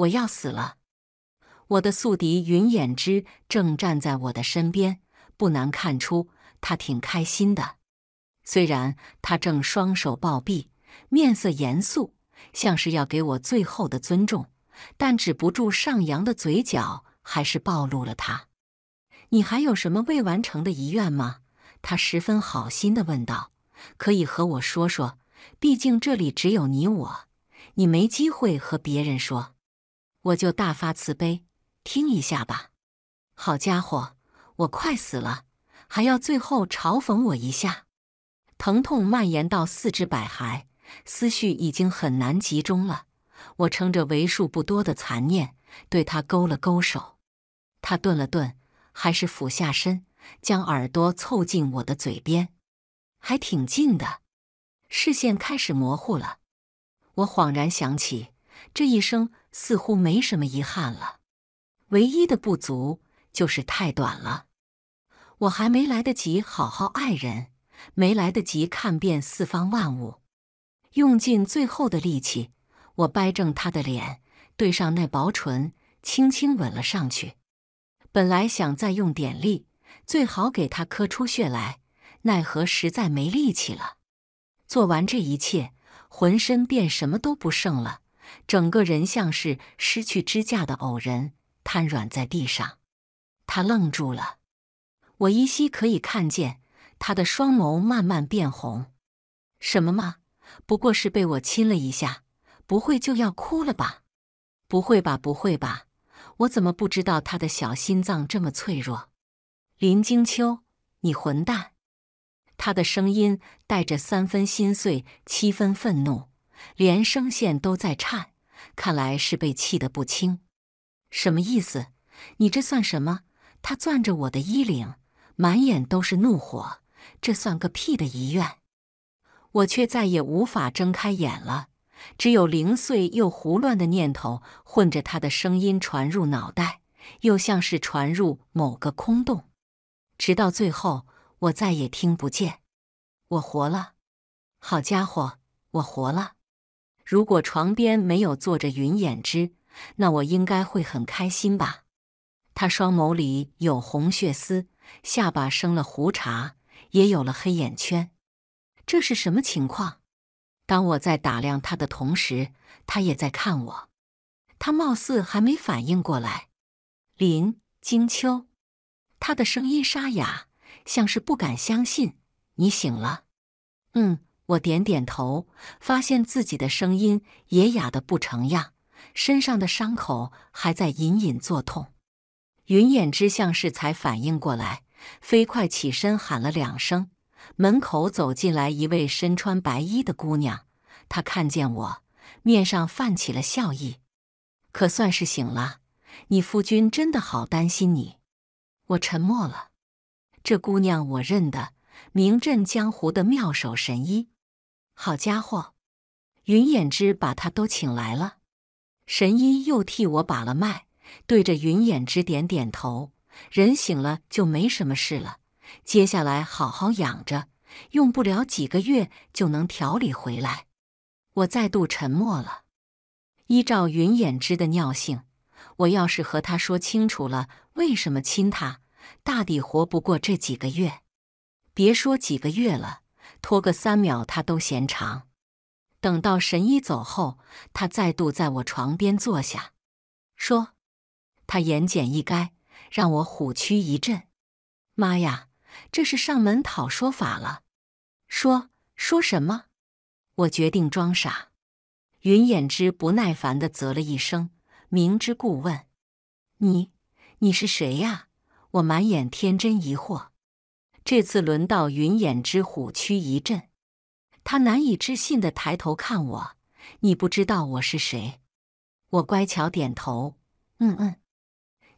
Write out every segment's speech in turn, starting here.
我要死了，我的宿敌云衍之正站在我的身边，不难看出他挺开心的。虽然他正双手抱臂，面色严肃，像是要给我最后的尊重，但止不住上扬的嘴角还是暴露了他。你还有什么未完成的遗愿吗？他十分好心的问道：“可以和我说说，毕竟这里只有你我，你没机会和别人说。”我就大发慈悲，听一下吧。好家伙，我快死了，还要最后嘲讽我一下。疼痛蔓延到四肢百骸，思绪已经很难集中了。我撑着为数不多的残念，对他勾了勾手。他顿了顿，还是俯下身，将耳朵凑近我的嘴边，还挺近的。视线开始模糊了。我恍然想起这一生。似乎没什么遗憾了，唯一的不足就是太短了。我还没来得及好好爱人，没来得及看遍四方万物。用尽最后的力气，我掰正他的脸，对上那薄唇，轻轻吻了上去。本来想再用点力，最好给他磕出血来，奈何实在没力气了。做完这一切，浑身便什么都不剩了。整个人像是失去支架的偶人，瘫软在地上。他愣住了。我依稀可以看见他的双眸慢慢变红。什么嘛？不过是被我亲了一下，不会就要哭了吧？不会吧？不会吧？我怎么不知道他的小心脏这么脆弱？林惊秋，你混蛋！他的声音带着三分心碎，七分愤怒。连声线都在颤，看来是被气得不轻。什么意思？你这算什么？他攥着我的衣领，满眼都是怒火。这算个屁的遗愿！我却再也无法睁开眼了，只有零碎又胡乱的念头混着他的声音传入脑袋，又像是传入某个空洞。直到最后，我再也听不见。我活了！好家伙，我活了！如果床边没有坐着云眼之，那我应该会很开心吧？他双眸里有红血丝，下巴生了胡茬，也有了黑眼圈，这是什么情况？当我在打量他的同时，他也在看我。他貌似还没反应过来。林金秋，他的声音沙哑，像是不敢相信你醒了。嗯。我点点头，发现自己的声音也哑得不成样，身上的伤口还在隐隐作痛。云眼之像是才反应过来，飞快起身喊了两声。门口走进来一位身穿白衣的姑娘，她看见我，面上泛起了笑意。可算是醒了，你夫君真的好担心你。我沉默了。这姑娘我认得，名震江湖的妙手神医。好家伙，云眼之把他都请来了。神医又替我把了脉，对着云眼之点点头，人醒了就没什么事了。接下来好好养着，用不了几个月就能调理回来。我再度沉默了。依照云眼之的尿性，我要是和他说清楚了为什么亲他，大抵活不过这几个月。别说几个月了。拖个三秒，他都嫌长。等到神医走后，他再度在我床边坐下，说：“他言简意赅，让我虎躯一震。妈呀，这是上门讨说法了。”“说说什么？”我决定装傻。云眼之不耐烦地啧了一声，明知故问：“你你是谁呀？”我满眼天真疑惑。这次轮到云眼之虎躯一震，他难以置信地抬头看我：“你不知道我是谁？”我乖巧点头：“嗯嗯。”“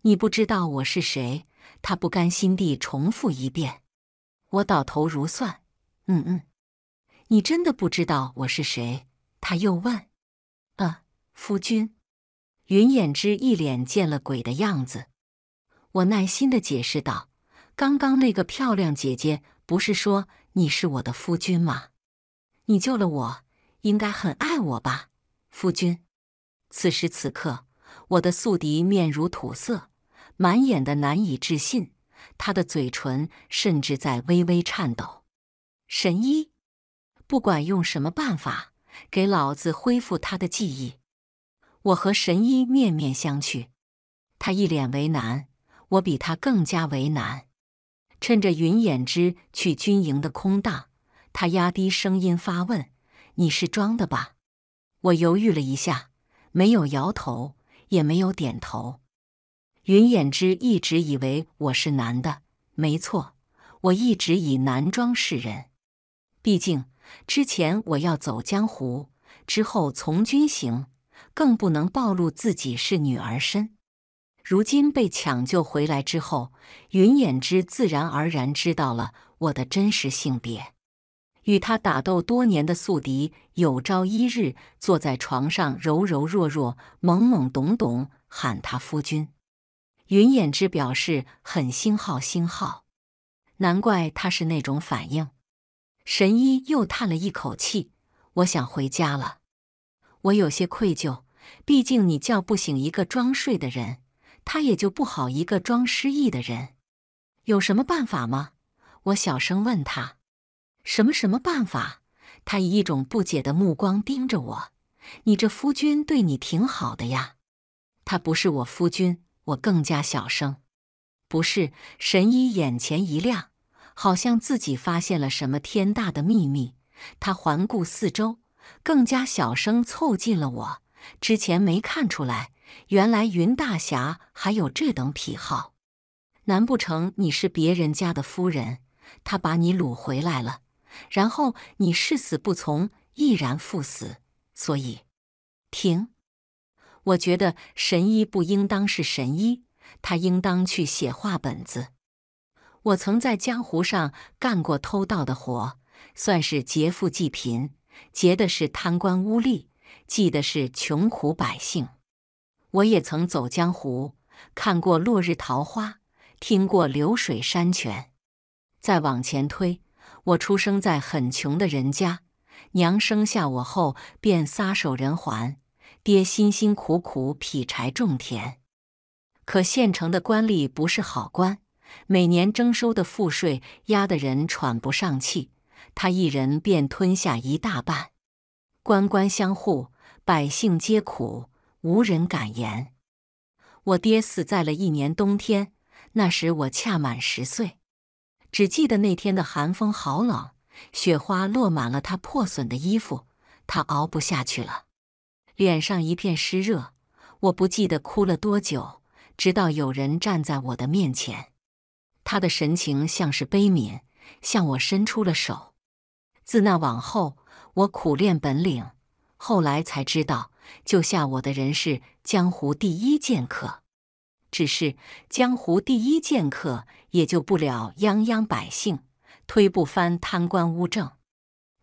你不知道我是谁？”他不甘心地重复一遍：“我倒头如蒜。”“嗯嗯。”“你真的不知道我是谁？”他又问。“啊，夫君。”云眼之一脸见了鬼的样子，我耐心地解释道。刚刚那个漂亮姐姐不是说你是我的夫君吗？你救了我，应该很爱我吧，夫君。此时此刻，我的宿敌面如土色，满眼的难以置信，他的嘴唇甚至在微微颤抖。神医，不管用什么办法，给老子恢复他的记忆！我和神医面面相觑，他一脸为难，我比他更加为难。趁着云衍之去军营的空档，他压低声音发问：“你是装的吧？”我犹豫了一下，没有摇头，也没有点头。云衍之一直以为我是男的，没错，我一直以男装示人。毕竟之前我要走江湖，之后从军行，更不能暴露自己是女儿身。如今被抢救回来之后，云衍之自然而然知道了我的真实性别。与他打斗多年的宿敌，有朝一日坐在床上柔柔弱弱懵懵懂懂喊他夫君，云眼之表示很星号星号。难怪他是那种反应。神医又叹了一口气：“我想回家了。”我有些愧疚，毕竟你叫不醒一个装睡的人。他也就不好一个装失忆的人，有什么办法吗？我小声问他：“什么什么办法？”他以一种不解的目光盯着我：“你这夫君对你挺好的呀。”他不是我夫君，我更加小声：“不是。”神医眼前一亮，好像自己发现了什么天大的秘密。他环顾四周，更加小声凑近了我：“之前没看出来。”原来云大侠还有这等癖好，难不成你是别人家的夫人？他把你掳回来了，然后你誓死不从，毅然赴死。所以，停！我觉得神医不应当是神医，他应当去写话本子。我曾在江湖上干过偷盗的活，算是劫富济贫，劫的是贪官污吏，济的是穷苦百姓。我也曾走江湖，看过落日桃花，听过流水山泉。再往前推，我出生在很穷的人家，娘生下我后便撒手人寰，爹辛辛苦苦劈柴种田。可县城的官吏不是好官，每年征收的赋税压得人喘不上气，他一人便吞下一大半。官官相护，百姓皆苦。无人敢言。我爹死在了一年冬天，那时我恰满十岁。只记得那天的寒风好冷，雪花落满了他破损的衣服，他熬不下去了，脸上一片湿热。我不记得哭了多久，直到有人站在我的面前，他的神情像是悲悯，向我伸出了手。自那往后，我苦练本领，后来才知道。救下我的人是江湖第一剑客，只是江湖第一剑客也救不了泱泱百姓，推不翻贪官污政。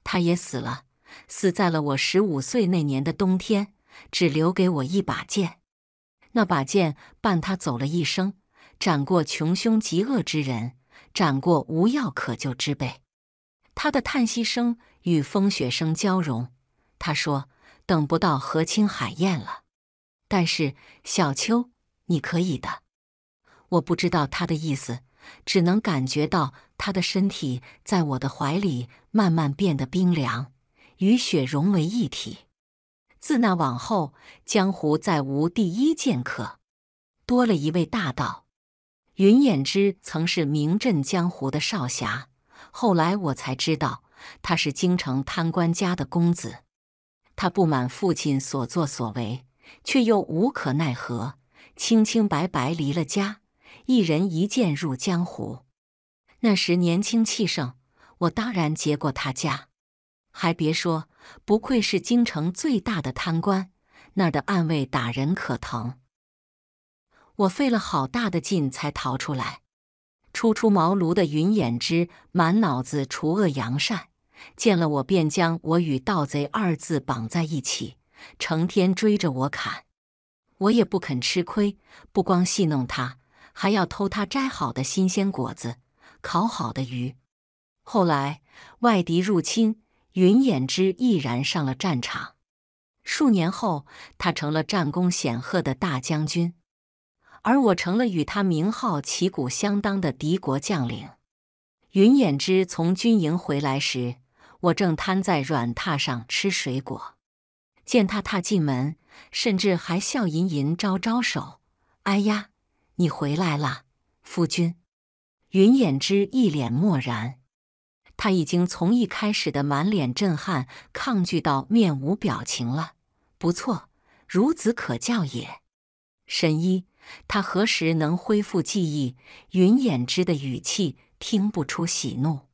他也死了，死在了我十五岁那年的冬天，只留给我一把剑。那把剑伴他走了一生，斩过穷凶极恶之人，斩过无药可救之辈。他的叹息声与风雪声交融，他说。等不到和亲海燕了，但是小秋，你可以的。我不知道他的意思，只能感觉到他的身体在我的怀里慢慢变得冰凉，与雪融为一体。自那往后，江湖再无第一剑客，多了一位大道。云衍之曾是名震江湖的少侠，后来我才知道他是京城贪官家的公子。他不满父亲所作所为，却又无可奈何，清清白白离了家，一人一剑入江湖。那时年轻气盛，我当然结过他家。还别说，不愧是京城最大的贪官，那儿的暗卫打人可疼。我费了好大的劲才逃出来。初出茅庐的云衍之满脑子除恶扬善。见了我便将我与盗贼二字绑在一起，成天追着我砍，我也不肯吃亏。不光戏弄他，还要偷他摘好的新鲜果子，烤好的鱼。后来外敌入侵，云衍之毅然上了战场。数年后，他成了战功显赫的大将军，而我成了与他名号旗鼓相当的敌国将领。云衍之从军营回来时。我正瘫在软榻上吃水果，见他踏进门，甚至还笑吟吟招招手：“哎呀，你回来了，夫君。”云衍之一脸漠然，他已经从一开始的满脸震撼抗拒到面无表情了。不错，孺子可教也。神医，他何时能恢复记忆？云衍之的语气听不出喜怒。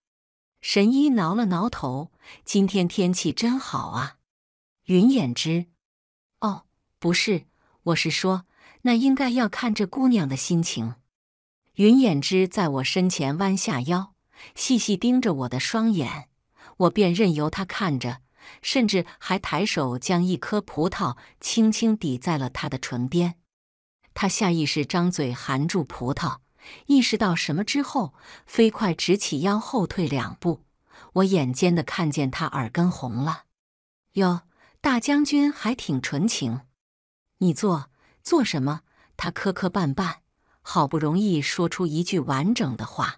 神医挠了挠头，今天天气真好啊，云眼之。哦，不是，我是说，那应该要看这姑娘的心情。云眼之在我身前弯下腰，细细盯着我的双眼，我便任由他看着，甚至还抬手将一颗葡萄轻轻抵在了他的唇边。他下意识张嘴含住葡萄。意识到什么之后，飞快直起腰，后退两步。我眼尖的看见他耳根红了。哟，大将军还挺纯情。你做做什么？他磕磕绊绊，好不容易说出一句完整的话：“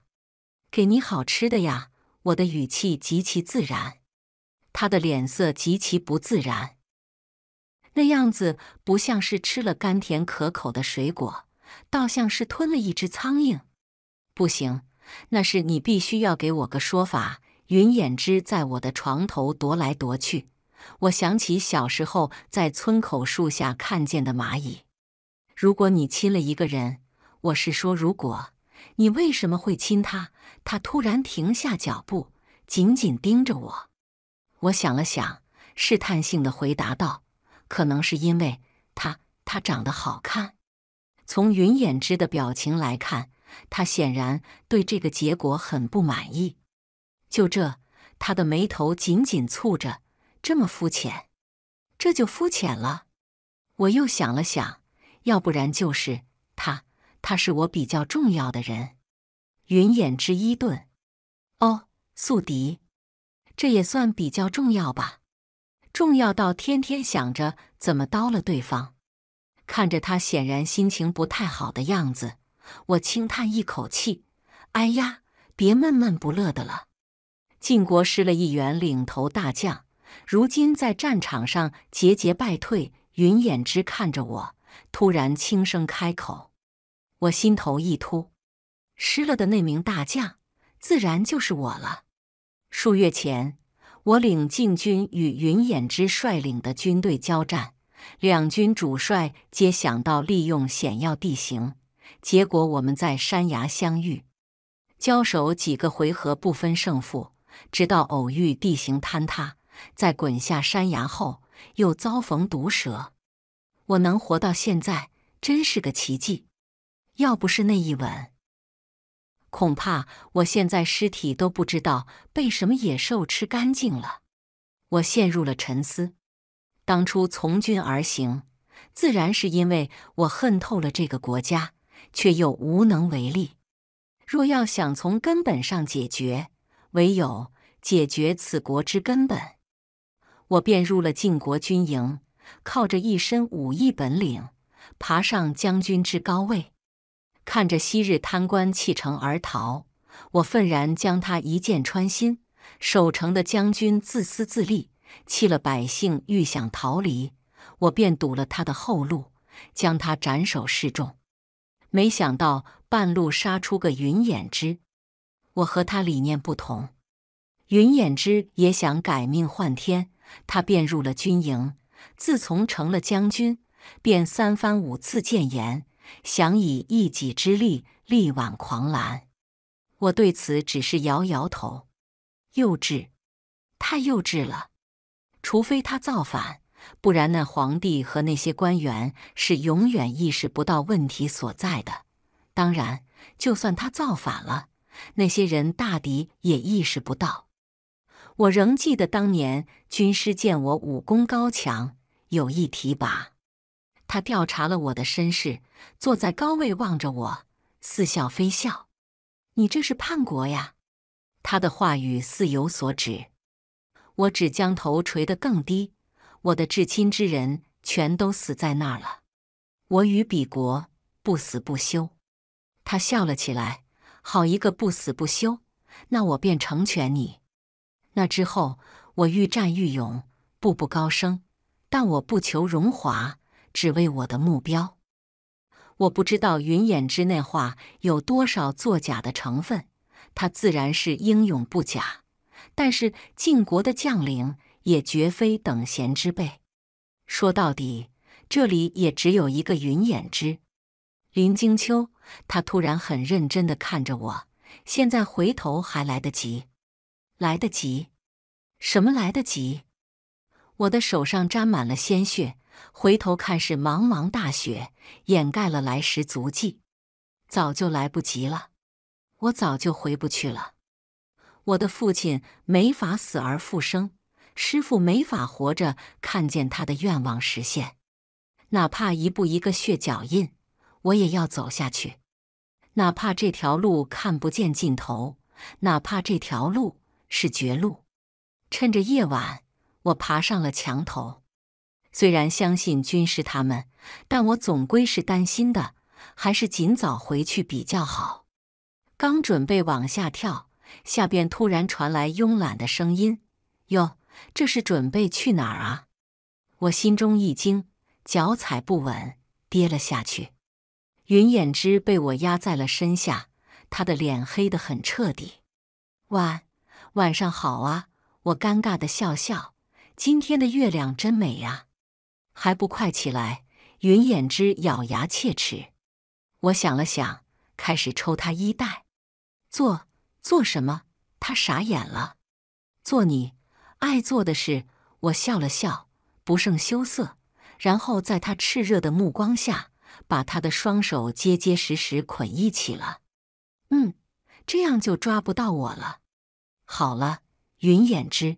给你好吃的呀。”我的语气极其自然，他的脸色极其不自然，那样子不像是吃了甘甜可口的水果。倒像是吞了一只苍蝇，不行，那是你必须要给我个说法。云眼之在我的床头踱来踱去，我想起小时候在村口树下看见的蚂蚁。如果你亲了一个人，我是说，如果你为什么会亲他？他突然停下脚步，紧紧盯着我。我想了想，试探性的回答道：“可能是因为他，他长得好看。”从云衍之的表情来看，他显然对这个结果很不满意。就这，他的眉头紧紧蹙着。这么肤浅，这就肤浅了。我又想了想，要不然就是他，他是我比较重要的人。云衍之一顿，哦，宿敌，这也算比较重要吧？重要到天天想着怎么刀了对方。看着他显然心情不太好的样子，我轻叹一口气：“哎呀，别闷闷不乐的了。”晋国失了一员领头大将，如今在战场上节节败退。云眼之看着我，突然轻声开口：“我心头一突，失了的那名大将，自然就是我了。数月前，我领晋军与云眼之率领的军队交战。”两军主帅皆想到利用险要地形，结果我们在山崖相遇，交手几个回合不分胜负，直到偶遇地形坍塌，在滚下山崖后又遭逢毒蛇。我能活到现在真是个奇迹，要不是那一吻，恐怕我现在尸体都不知道被什么野兽吃干净了。我陷入了沉思。当初从军而行，自然是因为我恨透了这个国家，却又无能为力。若要想从根本上解决，唯有解决此国之根本。我便入了晋国军营，靠着一身武艺本领，爬上将军之高位。看着昔日贪官弃城而逃，我愤然将他一箭穿心。守城的将军自私自利。弃了百姓，欲想逃离，我便堵了他的后路，将他斩首示众。没想到半路杀出个云衍之，我和他理念不同。云衍之也想改命换天，他便入了军营。自从成了将军，便三番五次谏言，想以一己之力力挽狂澜。我对此只是摇摇头，幼稚，太幼稚了。除非他造反，不然那皇帝和那些官员是永远意识不到问题所在的。当然，就算他造反了，那些人大抵也意识不到。我仍记得当年军师见我武功高强，有意提拔。他调查了我的身世，坐在高位望着我，似笑非笑：“你这是叛国呀！”他的话语似有所指。我只将头垂得更低，我的至亲之人全都死在那儿了。我与彼国不死不休。他笑了起来，好一个不死不休！那我便成全你。那之后，我愈战愈勇，步步高升。但我不求荣华，只为我的目标。我不知道云眼之那话有多少作假的成分，他自然是英勇不假。但是晋国的将领也绝非等闲之辈。说到底，这里也只有一个云眼之、林惊秋。他突然很认真地看着我。现在回头还来得及，来得及？什么来得及？我的手上沾满了鲜血，回头看是茫茫大雪，掩盖了来时足迹。早就来不及了，我早就回不去了。我的父亲没法死而复生，师傅没法活着看见他的愿望实现。哪怕一步一个血脚印，我也要走下去。哪怕这条路看不见尽头，哪怕这条路是绝路。趁着夜晚，我爬上了墙头。虽然相信军师他们，但我总归是担心的，还是尽早回去比较好。刚准备往下跳。下边突然传来慵懒的声音：“哟，这是准备去哪儿啊？”我心中一惊，脚踩不稳，跌了下去。云眼之被我压在了身下，他的脸黑得很彻底。晚晚上好啊！我尴尬的笑笑。今天的月亮真美啊！还不快起来！云眼之咬牙切齿。我想了想，开始抽他衣带。坐。做什么？他傻眼了。做你爱做的事。我笑了笑，不胜羞涩，然后在他炽热的目光下，把他的双手结结实实捆一起了。嗯，这样就抓不到我了。好了，云眼之，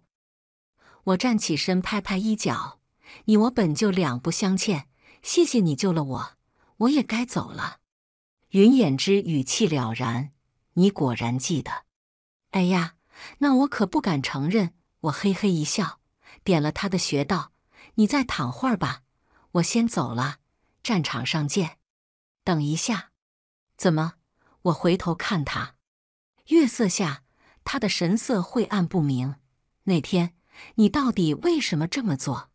我站起身，拍拍衣角。你我本就两不相欠，谢谢你救了我。我也该走了。云眼之语气了然。你果然记得，哎呀，那我可不敢承认。我嘿嘿一笑，点了他的穴道。你再躺会儿吧，我先走了。战场上见。等一下，怎么？我回头看他，月色下，他的神色晦暗不明。那天你到底为什么这么做？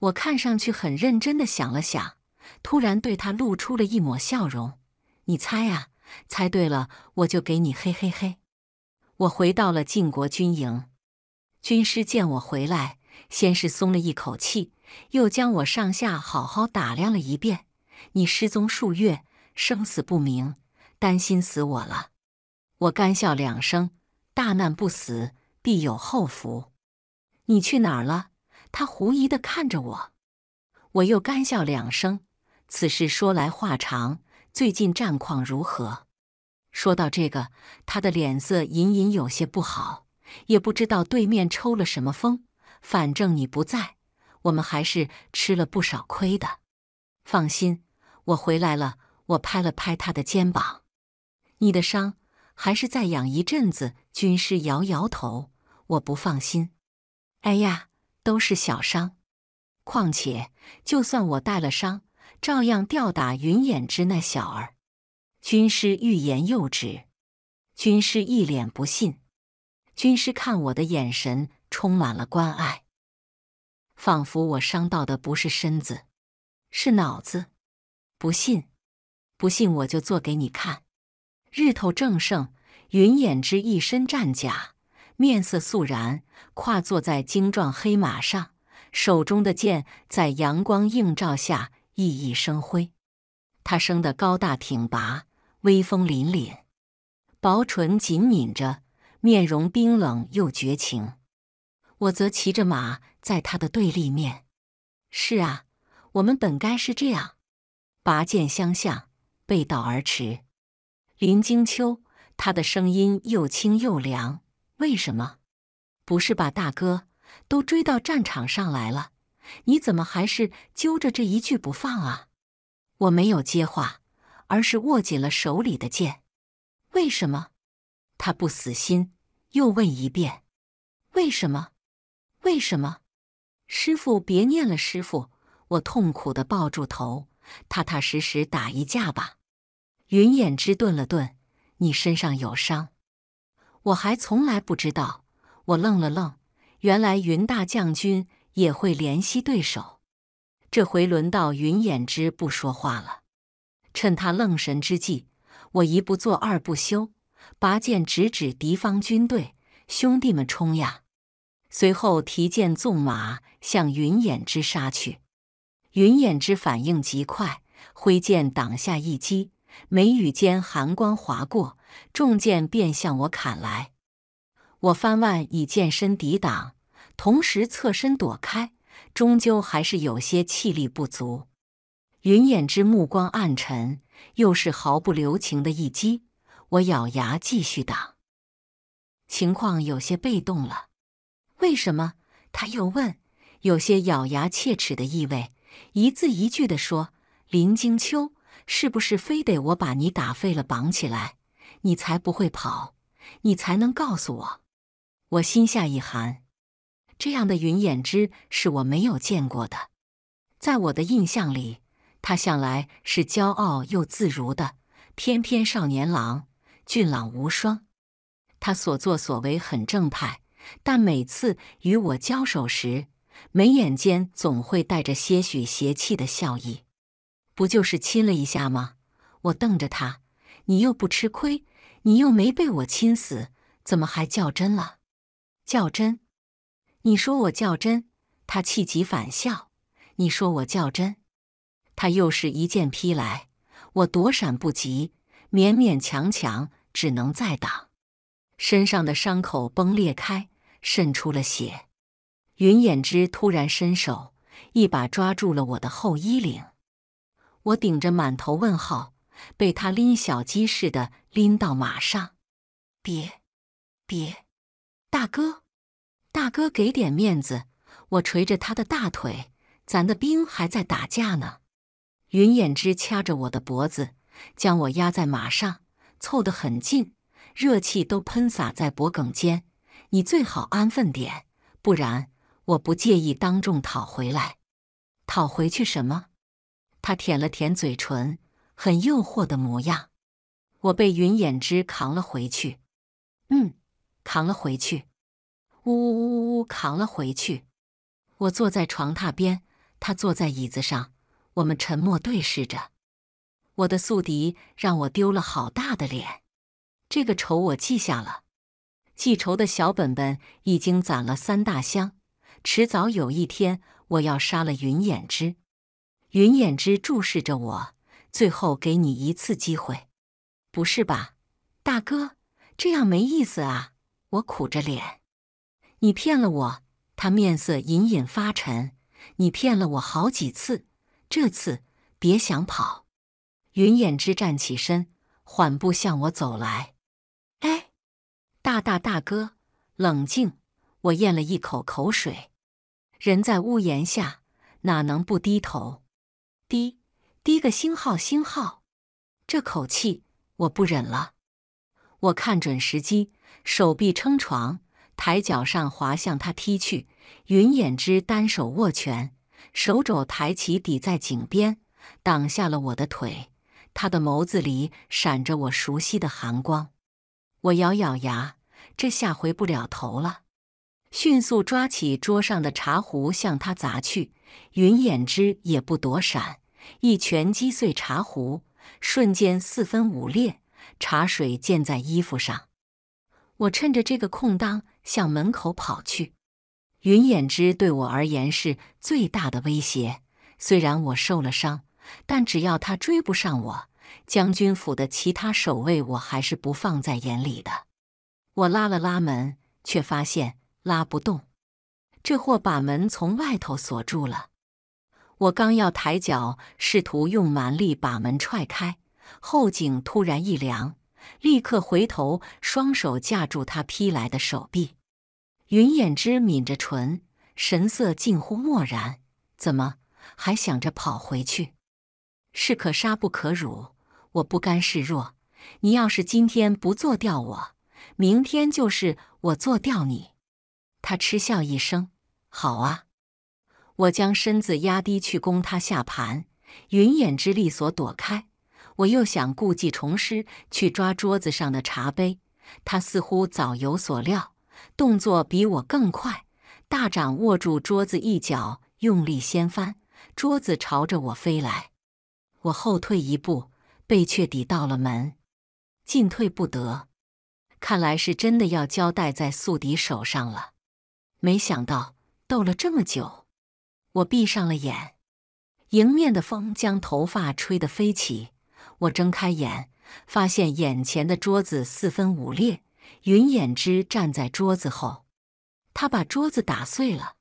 我看上去很认真的想了想，突然对他露出了一抹笑容。你猜啊？猜对了，我就给你嘿嘿嘿。我回到了晋国军营，军师见我回来，先是松了一口气，又将我上下好好打量了一遍。你失踪数月，生死不明，担心死我了。我干笑两声，大难不死，必有后福。你去哪儿了？他狐疑的看着我，我又干笑两声。此事说来话长。最近战况如何？说到这个，他的脸色隐隐有些不好，也不知道对面抽了什么风。反正你不在，我们还是吃了不少亏的。放心，我回来了。我拍了拍他的肩膀，你的伤还是再养一阵子。军师摇摇头，我不放心。哎呀，都是小伤，况且就算我带了伤。照样吊打云眼之那小儿，军师欲言又止。军师一脸不信。军师看我的眼神充满了关爱，仿佛我伤到的不是身子，是脑子。不信？不信我就做给你看。日头正盛，云眼之一身战甲，面色肃然，跨坐在精壮黑马上，手中的剑在阳光映照下。熠熠生辉，他生得高大挺拔，威风凛凛，薄唇紧抿着，面容冰冷又绝情。我则骑着马在他的对立面。是啊，我们本该是这样，拔剑相向，背道而驰。林惊秋，他的声音又轻又凉。为什么？不是吧，大哥，都追到战场上来了。你怎么还是揪着这一句不放啊？我没有接话，而是握紧了手里的剑。为什么？他不死心，又问一遍：为什么？为什么？师傅，别念了，师傅！我痛苦地抱住头，踏踏实实打一架吧。云眼之顿了顿：“你身上有伤，我还从来不知道。”我愣了愣，原来云大将军。也会怜惜对手。这回轮到云眼之不说话了。趁他愣神之际，我一不做二不休，拔剑直指敌方军队：“兄弟们冲呀！”随后提剑纵马向云眼之杀去。云眼之反应极快，挥剑挡下一击，眉宇间寒光划过，重剑便向我砍来。我翻腕以剑身抵挡。同时侧身躲开，终究还是有些气力不足。云衍之目光暗沉，又是毫不留情的一击。我咬牙继续挡，情况有些被动了。为什么？他又问，有些咬牙切齿的意味，一字一句的说：“林惊秋，是不是非得我把你打废了，绑起来，你才不会跑，你才能告诉我？”我心下一寒。这样的云眼之是我没有见过的，在我的印象里，他向来是骄傲又自如的翩翩少年郎，俊朗无双。他所作所为很正派，但每次与我交手时，眉眼间总会带着些许邪气的笑意。不就是亲了一下吗？我瞪着他，你又不吃亏，你又没被我亲死，怎么还较真了？较真？你说我较真，他气急反笑；你说我较真，他又是一剑劈来。我躲闪不及，勉勉强强只能再挡，身上的伤口崩裂开，渗出了血。云眼之突然伸手，一把抓住了我的后衣领，我顶着满头问号，被他拎小鸡似的拎到马上。别，别，大哥。大哥给点面子，我捶着他的大腿，咱的兵还在打架呢。云眼之掐着我的脖子，将我压在马上，凑得很近，热气都喷洒在脖梗间。你最好安分点，不然我不介意当众讨回来，讨回去什么？他舔了舔嘴唇，很诱惑的模样。我被云眼之扛了回去，嗯，扛了回去。呜呜呜呜，扛了回去。我坐在床榻边，他坐在椅子上，我们沉默对视着。我的宿敌让我丢了好大的脸，这个仇我记下了。记仇的小本本已经攒了三大箱，迟早有一天我要杀了云眼之。云眼之注视着我，最后给你一次机会。不是吧，大哥，这样没意思啊！我苦着脸。你骗了我，他面色隐隐发沉。你骗了我好几次，这次别想跑。云眼之站起身，缓步向我走来。哎，大大大哥，冷静！我咽了一口口水。人在屋檐下，哪能不低头？滴滴个星号星号，这口气我不忍了。我看准时机，手臂撑床。抬脚上滑，向他踢去。云眼之单手握拳，手肘抬起抵在颈边，挡下了我的腿。他的眸子里闪着我熟悉的寒光。我咬咬牙，这下回不了头了。迅速抓起桌上的茶壶向他砸去。云眼之也不躲闪，一拳击碎茶壶，瞬间四分五裂，茶水溅在衣服上。我趁着这个空当。向门口跑去，云眼之对我而言是最大的威胁。虽然我受了伤，但只要他追不上我，将军府的其他守卫我还是不放在眼里的。我拉了拉门，却发现拉不动，这货把门从外头锁住了。我刚要抬脚，试图用蛮力把门踹开，后颈突然一凉。立刻回头，双手架住他劈来的手臂。云眼之抿着唇，神色近乎漠然。怎么，还想着跑回去？士可杀不可辱，我不甘示弱。你要是今天不做掉我，明天就是我做掉你。他嗤笑一声：“好啊！”我将身子压低去攻他下盘，云眼之力所躲开。我又想故技重施去抓桌子上的茶杯，他似乎早有所料，动作比我更快，大掌握住桌子一角，用力掀翻桌子，朝着我飞来。我后退一步，被却抵到了门，进退不得。看来是真的要交代在宿敌手上了。没想到斗了这么久，我闭上了眼，迎面的风将头发吹得飞起。我睁开眼，发现眼前的桌子四分五裂。云衍之站在桌子后，他把桌子打碎了。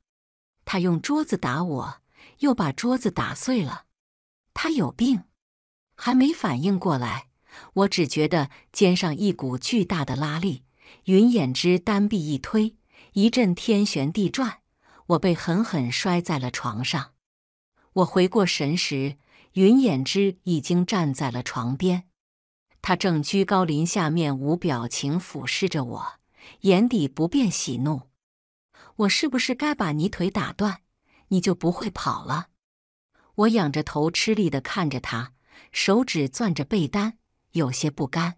他用桌子打我，又把桌子打碎了。他有病！还没反应过来，我只觉得肩上一股巨大的拉力。云衍之单臂一推，一阵天旋地转，我被狠狠摔在了床上。我回过神时，云衍之已经站在了床边，他正居高临下，面无表情俯视着我，眼底不变喜怒。我是不是该把你腿打断，你就不会跑了？我仰着头，吃力地看着他，手指攥着被单，有些不甘。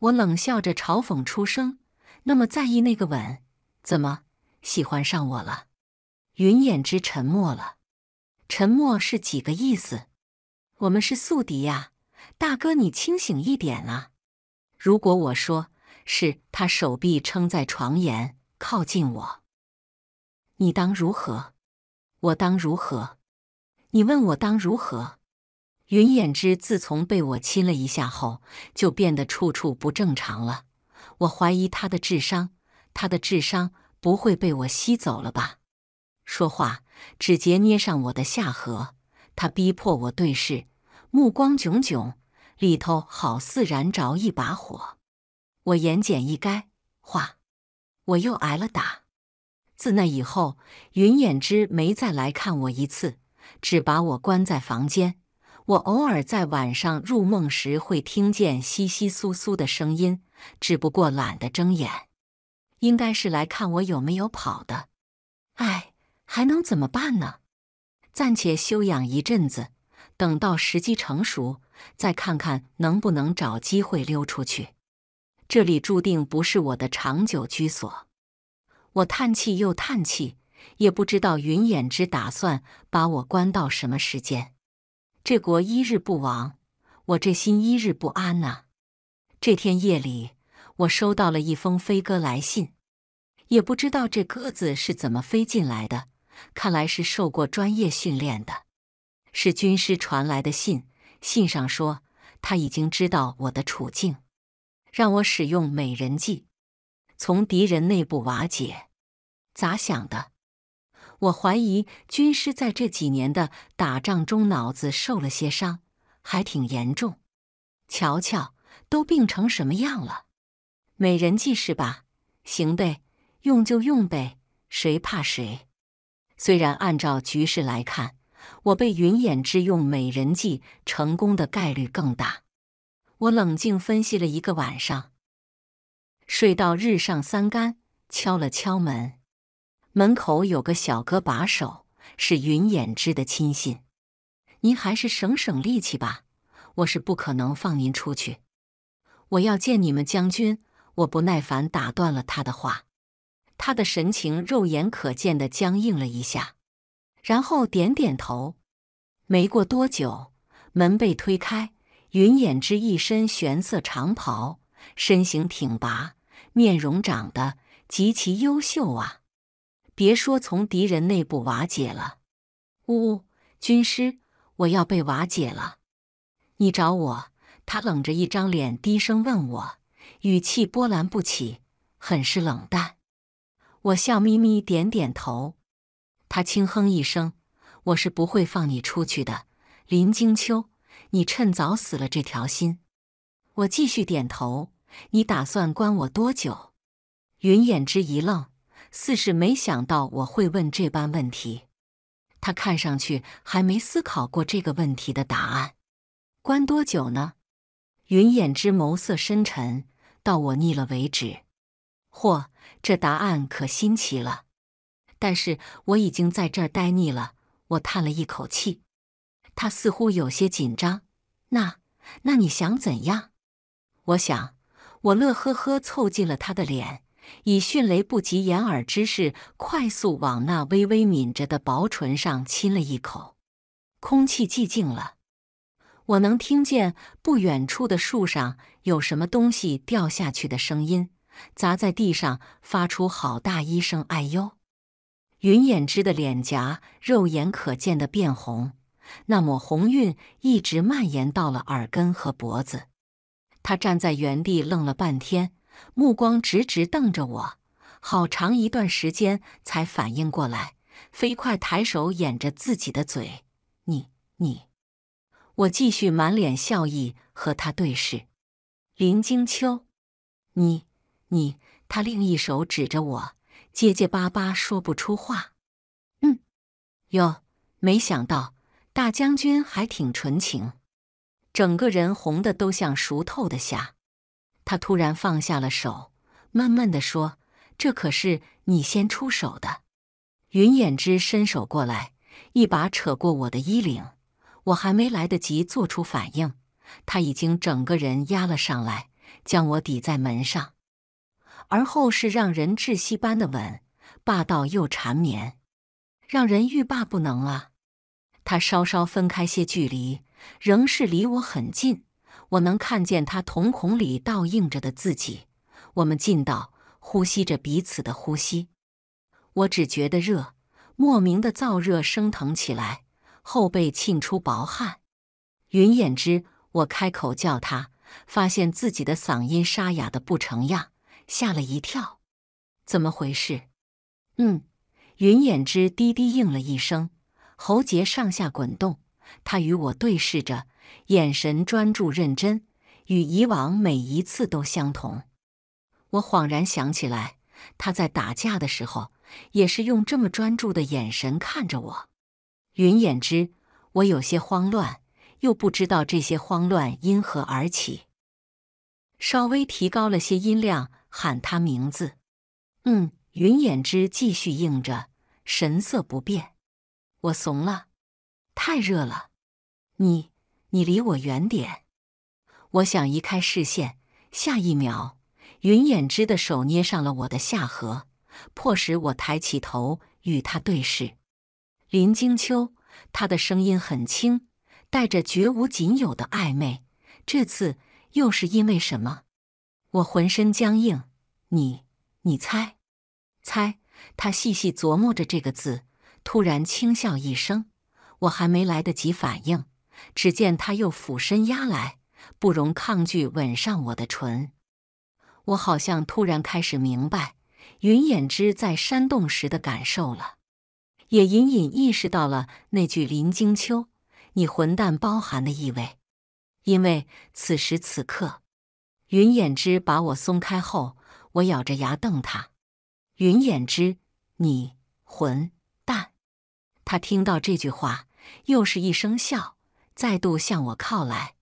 我冷笑着嘲讽出声：“那么在意那个吻，怎么喜欢上我了？”云衍之沉默了，沉默是几个意思？我们是宿敌呀，大哥，你清醒一点啊！如果我说是他手臂撑在床沿，靠近我，你当如何？我当如何？你问我当如何？云衍之自从被我亲了一下后，就变得处处不正常了。我怀疑他的智商，他的智商不会被我吸走了吧？说话，指节捏上我的下颌，他逼迫我对视。目光炯炯，里头好似燃着一把火。我言简意赅，话我又挨了打。自那以后，云眼之没再来看我一次，只把我关在房间。我偶尔在晚上入梦时会听见窸窸窣窣的声音，只不过懒得睁眼。应该是来看我有没有跑的。哎，还能怎么办呢？暂且休养一阵子。等到时机成熟，再看看能不能找机会溜出去。这里注定不是我的长久居所。我叹气又叹气，也不知道云眼之打算把我关到什么时间。这国一日不亡，我这心一日不安呐。这天夜里，我收到了一封飞鸽来信，也不知道这鸽子是怎么飞进来的。看来是受过专业训练的。是军师传来的信，信上说他已经知道我的处境，让我使用美人计，从敌人内部瓦解。咋想的？我怀疑军师在这几年的打仗中脑子受了些伤，还挺严重。瞧瞧，都病成什么样了！美人计是吧？行呗，用就用呗，谁怕谁？虽然按照局势来看。我被云衍之用美人计成功的概率更大。我冷静分析了一个晚上，睡到日上三竿，敲了敲门。门口有个小哥把守，是云衍之的亲信。您还是省省力气吧，我是不可能放您出去。我要见你们将军。我不耐烦打断了他的话，他的神情肉眼可见的僵硬了一下。然后点点头。没过多久，门被推开，云衍之一身玄色长袍，身形挺拔，面容长得极其优秀啊！别说从敌人内部瓦解了，呜，军师，我要被瓦解了。你找我？他冷着一张脸，低声问我，语气波澜不起，很是冷淡。我笑眯眯点点头。他轻哼一声：“我是不会放你出去的，林惊秋，你趁早死了这条心。”我继续点头：“你打算关我多久？”云眼之一愣，似是没想到我会问这般问题。他看上去还没思考过这个问题的答案。关多久呢？云眼之眸色深沉，到我腻了为止。嚯，这答案可新奇了。但是我已经在这儿待腻了，我叹了一口气。他似乎有些紧张。那……那你想怎样？我想，我乐呵呵凑近了他的脸，以迅雷不及掩耳之势，快速往那微微抿着的薄唇上亲了一口。空气寂静了，我能听见不远处的树上有什么东西掉下去的声音，砸在地上发出好大一声“哎呦”。云衍之的脸颊肉眼可见的变红，那抹红晕一直蔓延到了耳根和脖子。他站在原地愣了半天，目光直直瞪着我，好长一段时间才反应过来，飞快抬手掩着自己的嘴：“你你！”我继续满脸笑意和他对视。林清秋，你你！他另一手指着我。结结巴巴说不出话，嗯，哟，没想到大将军还挺纯情，整个人红的都像熟透的虾。他突然放下了手，闷闷的说：“这可是你先出手的。”云衍之伸手过来，一把扯过我的衣领，我还没来得及做出反应，他已经整个人压了上来，将我抵在门上。而后是让人窒息般的吻，霸道又缠绵，让人欲罢不能啊！他稍稍分开些距离，仍是离我很近，我能看见他瞳孔里倒映着的自己。我们近到呼吸着彼此的呼吸，我只觉得热，莫名的燥热升腾起来，后背沁出薄汗。云衍之，我开口叫他，发现自己的嗓音沙哑的不成样。吓了一跳，怎么回事？嗯，云眼之低低应了一声，喉结上下滚动。他与我对视着，眼神专注认真，与以往每一次都相同。我恍然想起来，他在打架的时候也是用这么专注的眼神看着我。云眼之，我有些慌乱，又不知道这些慌乱因何而起，稍微提高了些音量。喊他名字，嗯，云眼之继续应着，神色不变。我怂了，太热了。你，你离我远点。我想移开视线，下一秒，云眼之的手捏上了我的下颌，迫使我抬起头与他对视。林惊秋，他的声音很轻，带着绝无仅有的暧昧。这次又是因为什么？我浑身僵硬，你，你猜，猜？他细细琢磨着这个字，突然轻笑一声。我还没来得及反应，只见他又俯身压来，不容抗拒吻上我的唇。我好像突然开始明白云衍之在山洞时的感受了，也隐隐意识到了那句“林惊秋，你混蛋”包含的意味，因为此时此刻。云衍之把我松开后，我咬着牙瞪他。云衍之，你混蛋！他听到这句话，又是一声笑，再度向我靠来。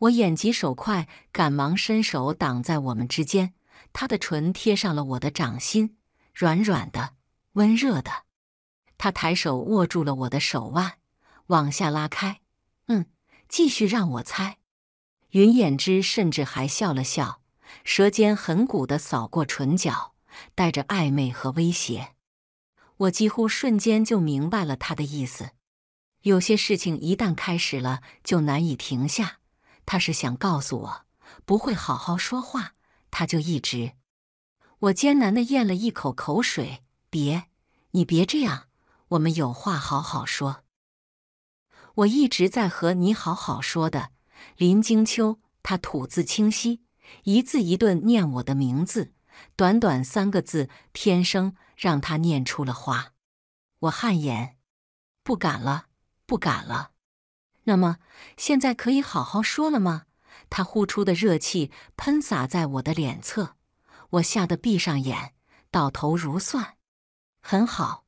我眼疾手快，赶忙伸手挡在我们之间。他的唇贴上了我的掌心，软软的，温热的。他抬手握住了我的手腕，往下拉开。嗯，继续让我猜。云衍之甚至还笑了笑，舌尖很骨的扫过唇角，带着暧昧和威胁。我几乎瞬间就明白了他的意思。有些事情一旦开始了，就难以停下。他是想告诉我，不会好好说话，他就一直……我艰难的咽了一口口水，别，你别这样，我们有话好好说。我一直在和你好好说的。林惊秋，他吐字清晰，一字一顿念我的名字，短短三个字，天生让他念出了花。我汗颜，不敢了，不敢了。那么，现在可以好好说了吗？他呼出的热气喷洒在我的脸侧，我吓得闭上眼，倒头如蒜。很好，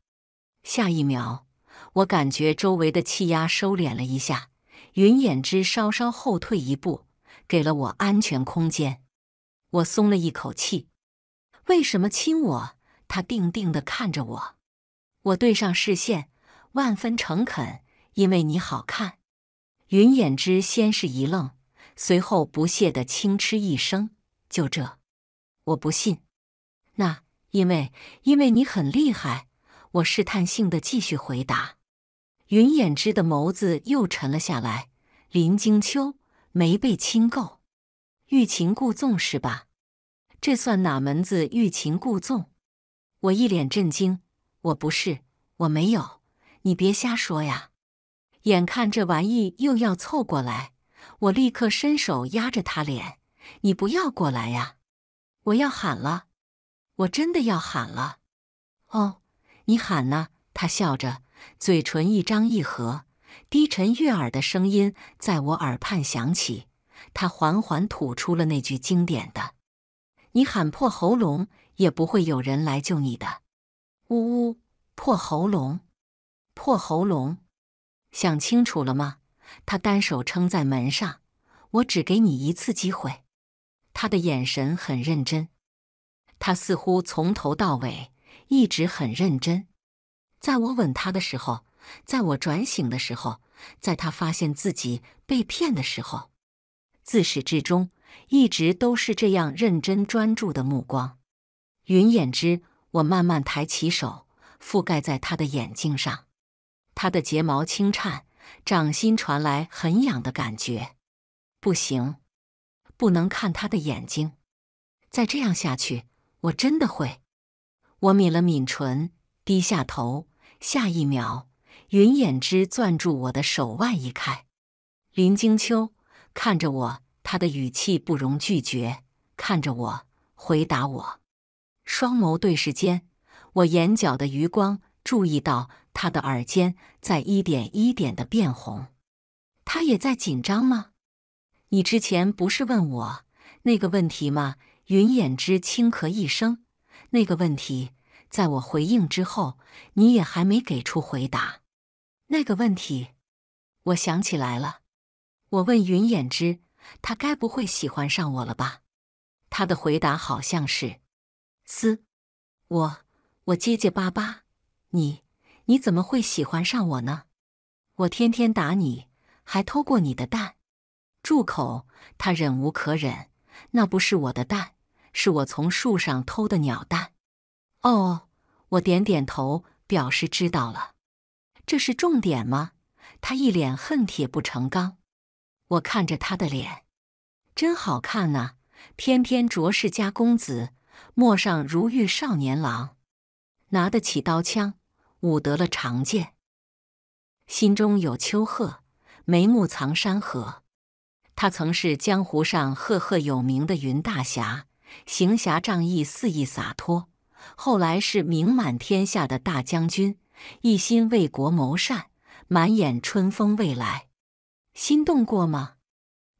下一秒，我感觉周围的气压收敛了一下。云眼之稍稍后退一步，给了我安全空间，我松了一口气。为什么亲我？他定定的看着我，我对上视线，万分诚恳：“因为你好看。”云眼之先是一愣，随后不屑的轻嗤一声：“就这？我不信。”“那因为，因为你很厉害。”我试探性的继续回答。云眼之的眸子又沉了下来。林惊秋没被亲够，欲擒故纵是吧？这算哪门子欲擒故纵？我一脸震惊，我不是，我没有，你别瞎说呀！眼看这玩意又要凑过来，我立刻伸手压着他脸：“你不要过来呀！”我要喊了，我真的要喊了！哦，你喊呢？他笑着，嘴唇一张一合。低沉悦耳的声音在我耳畔响起，他缓缓吐出了那句经典的：“你喊破喉咙也不会有人来救你的。”“呜呜，破喉咙，破喉咙，想清楚了吗？”他单手撑在门上，我只给你一次机会。他的眼神很认真，他似乎从头到尾一直很认真。在我吻他的时候。在我转醒的时候，在他发现自己被骗的时候，自始至终一直都是这样认真专注的目光。云眼之，我慢慢抬起手，覆盖在他的眼睛上。他的睫毛轻颤，掌心传来很痒的感觉。不行，不能看他的眼睛。再这样下去，我真的会。我抿了抿唇，低下头。下一秒。云眼之攥住我的手腕一开，林惊秋看着我，他的语气不容拒绝，看着我回答我，双眸对视间，我眼角的余光注意到他的耳尖在一点一点的变红，他也在紧张吗？你之前不是问我那个问题吗？云眼之轻咳一声，那个问题在我回应之后，你也还没给出回答。那个问题，我想起来了。我问云衍之，他该不会喜欢上我了吧？他的回答好像是：“嘶，我我结结巴巴，你你怎么会喜欢上我呢？我天天打你，还偷过你的蛋。”住口！他忍无可忍。那不是我的蛋，是我从树上偷的鸟蛋。哦，我点点头，表示知道了。这是重点吗？他一脸恨铁不成钢。我看着他的脸，真好看啊！翩翩卓氏家公子，陌上如玉少年郎，拿得起刀枪，舞得了长剑，心中有丘壑，眉目藏山河。他曾是江湖上赫赫有名的云大侠，行侠仗义，肆意洒脱；后来是名满天下的大将军。一心为国谋善，满眼春风未来。心动过吗？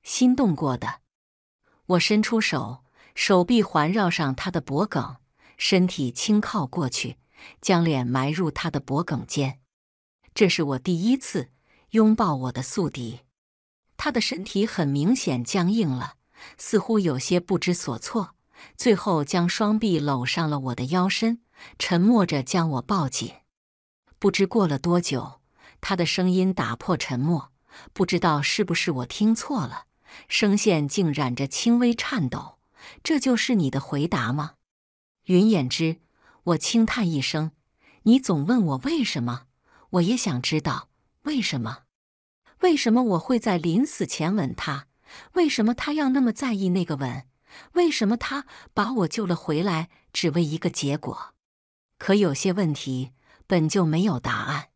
心动过的，我伸出手，手臂环绕上他的脖颈，身体轻靠过去，将脸埋入他的脖颈间。这是我第一次拥抱我的宿敌。他的身体很明显僵硬了，似乎有些不知所措，最后将双臂搂上了我的腰身，沉默着将我抱紧。不知过了多久，他的声音打破沉默。不知道是不是我听错了，声线竟染着轻微颤抖。这就是你的回答吗，云衍之？我轻叹一声。你总问我为什么，我也想知道为什么。为什么我会在临死前吻他？为什么他要那么在意那个吻？为什么他把我救了回来只为一个结果？可有些问题。本就没有答案，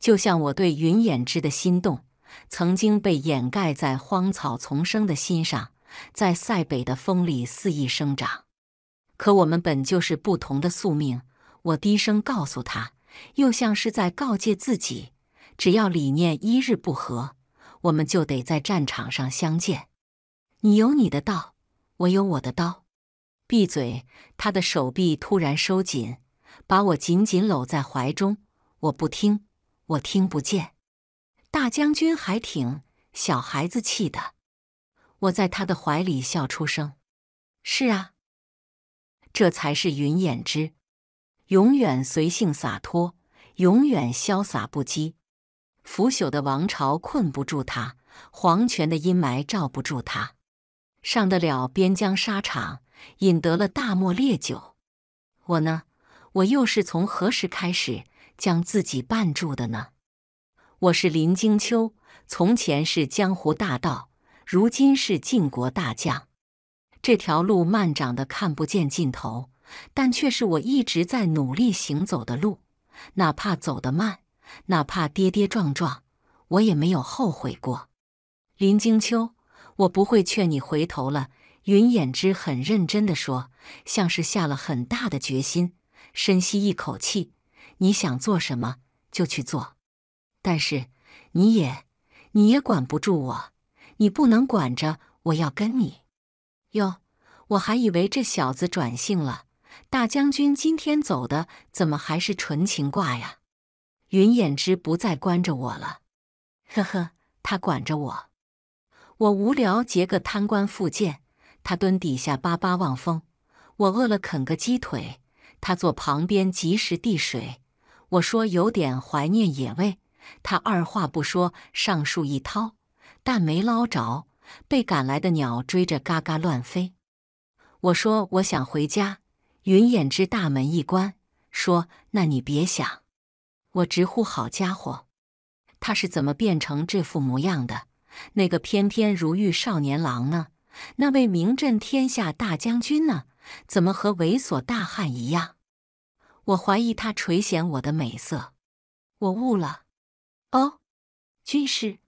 就像我对云衍之的心动，曾经被掩盖在荒草丛生的心上，在塞北的风里肆意生长。可我们本就是不同的宿命，我低声告诉他，又像是在告诫自己：只要理念一日不合，我们就得在战场上相见。你有你的道，我有我的刀。闭嘴！他的手臂突然收紧。把我紧紧搂在怀中，我不听，我听不见。大将军还挺小孩子气的，我在他的怀里笑出声。是啊，这才是云衍之，永远随性洒脱，永远潇洒不羁。腐朽的王朝困不住他，皇权的阴霾罩不住他。上得了边疆沙场，饮得了大漠烈酒。我呢？我又是从何时开始将自己绊住的呢？我是林惊秋，从前是江湖大盗，如今是晋国大将。这条路漫长的看不见尽头，但却是我一直在努力行走的路。哪怕走得慢，哪怕跌跌撞撞，我也没有后悔过。林惊秋，我不会劝你回头了。”云衍之很认真的说，像是下了很大的决心。深吸一口气，你想做什么就去做，但是你也你也管不住我，你不能管着我要跟你哟！我还以为这小子转性了，大将军今天走的怎么还是纯情卦呀？云眼之不再关着我了，呵呵，他管着我，我无聊结个贪官附件，他蹲底下巴巴望风，我饿了啃个鸡腿。他坐旁边，及时递水。我说有点怀念野味。他二话不说，上树一掏，但没捞着，被赶来的鸟追着嘎嘎乱飞。我说我想回家。云衍之大门一关，说：“那你别想。”我直呼好家伙，他是怎么变成这副模样的？那个翩翩如玉少年郎呢？那位名震天下大将军呢？怎么和猥琐大汉一样？我怀疑他垂涎我的美色。我悟了。哦，军师，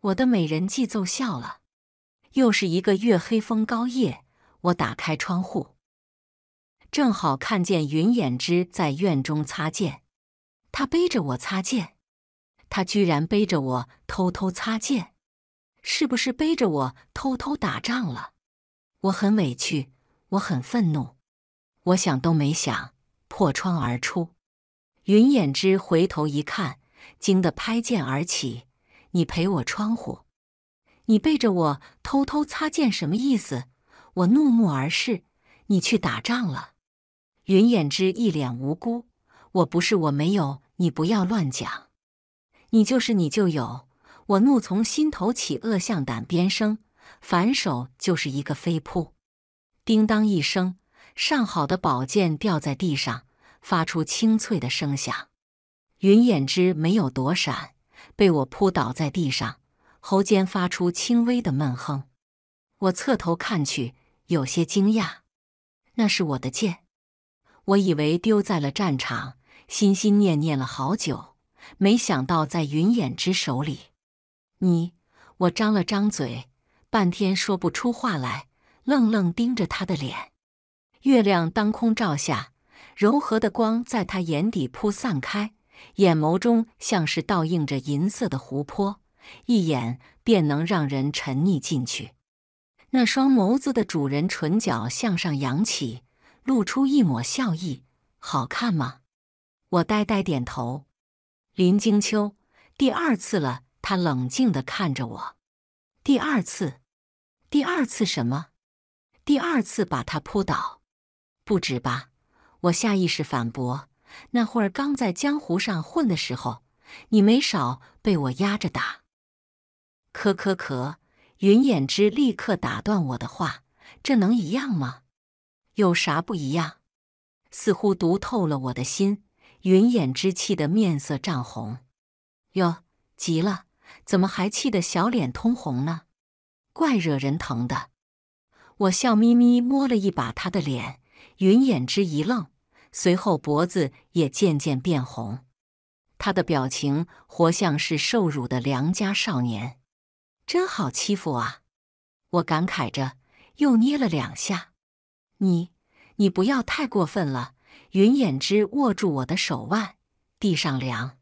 我的美人计奏效了。又是一个月黑风高夜，我打开窗户，正好看见云眼之在院中擦剑。他背着我擦剑，他居然背着我偷偷擦剑，是不是背着我偷偷打仗了？我很委屈。我很愤怒，我想都没想，破窗而出。云衍之回头一看，惊得拍剑而起：“你赔我窗户！你背着我偷偷擦剑，什么意思？”我怒目而视：“你去打仗了？”云衍之一脸无辜：“我不是，我没有，你不要乱讲。你就是你就有。”我怒从心头起，恶向胆边生，反手就是一个飞扑。叮当一声，上好的宝剑掉在地上，发出清脆的声响。云眼之没有躲闪，被我扑倒在地上，喉间发出轻微的闷哼。我侧头看去，有些惊讶，那是我的剑，我以为丢在了战场，心心念念了好久，没想到在云眼之手里。你，我张了张嘴，半天说不出话来。愣愣盯着他的脸，月亮当空照下，柔和的光在他眼底铺散开，眼眸中像是倒映着银色的湖泊，一眼便能让人沉溺进去。那双眸子的主人唇角向上扬起，露出一抹笑意。好看吗？我呆呆点头。林惊秋，第二次了。他冷静地看着我，第二次，第二次什么？第二次把他扑倒，不止吧？我下意识反驳。那会儿刚在江湖上混的时候，你没少被我压着打。咳咳咳！云眼之立刻打断我的话：“这能一样吗？有啥不一样？”似乎读透了我的心，云眼之气得面色涨红。哟，急了？怎么还气得小脸通红呢？怪惹人疼的。我笑眯眯摸了一把他的脸，云眼之一愣，随后脖子也渐渐变红，他的表情活像是受辱的良家少年，真好欺负啊！我感慨着，又捏了两下。你，你不要太过分了！云眼之握住我的手腕，地上凉。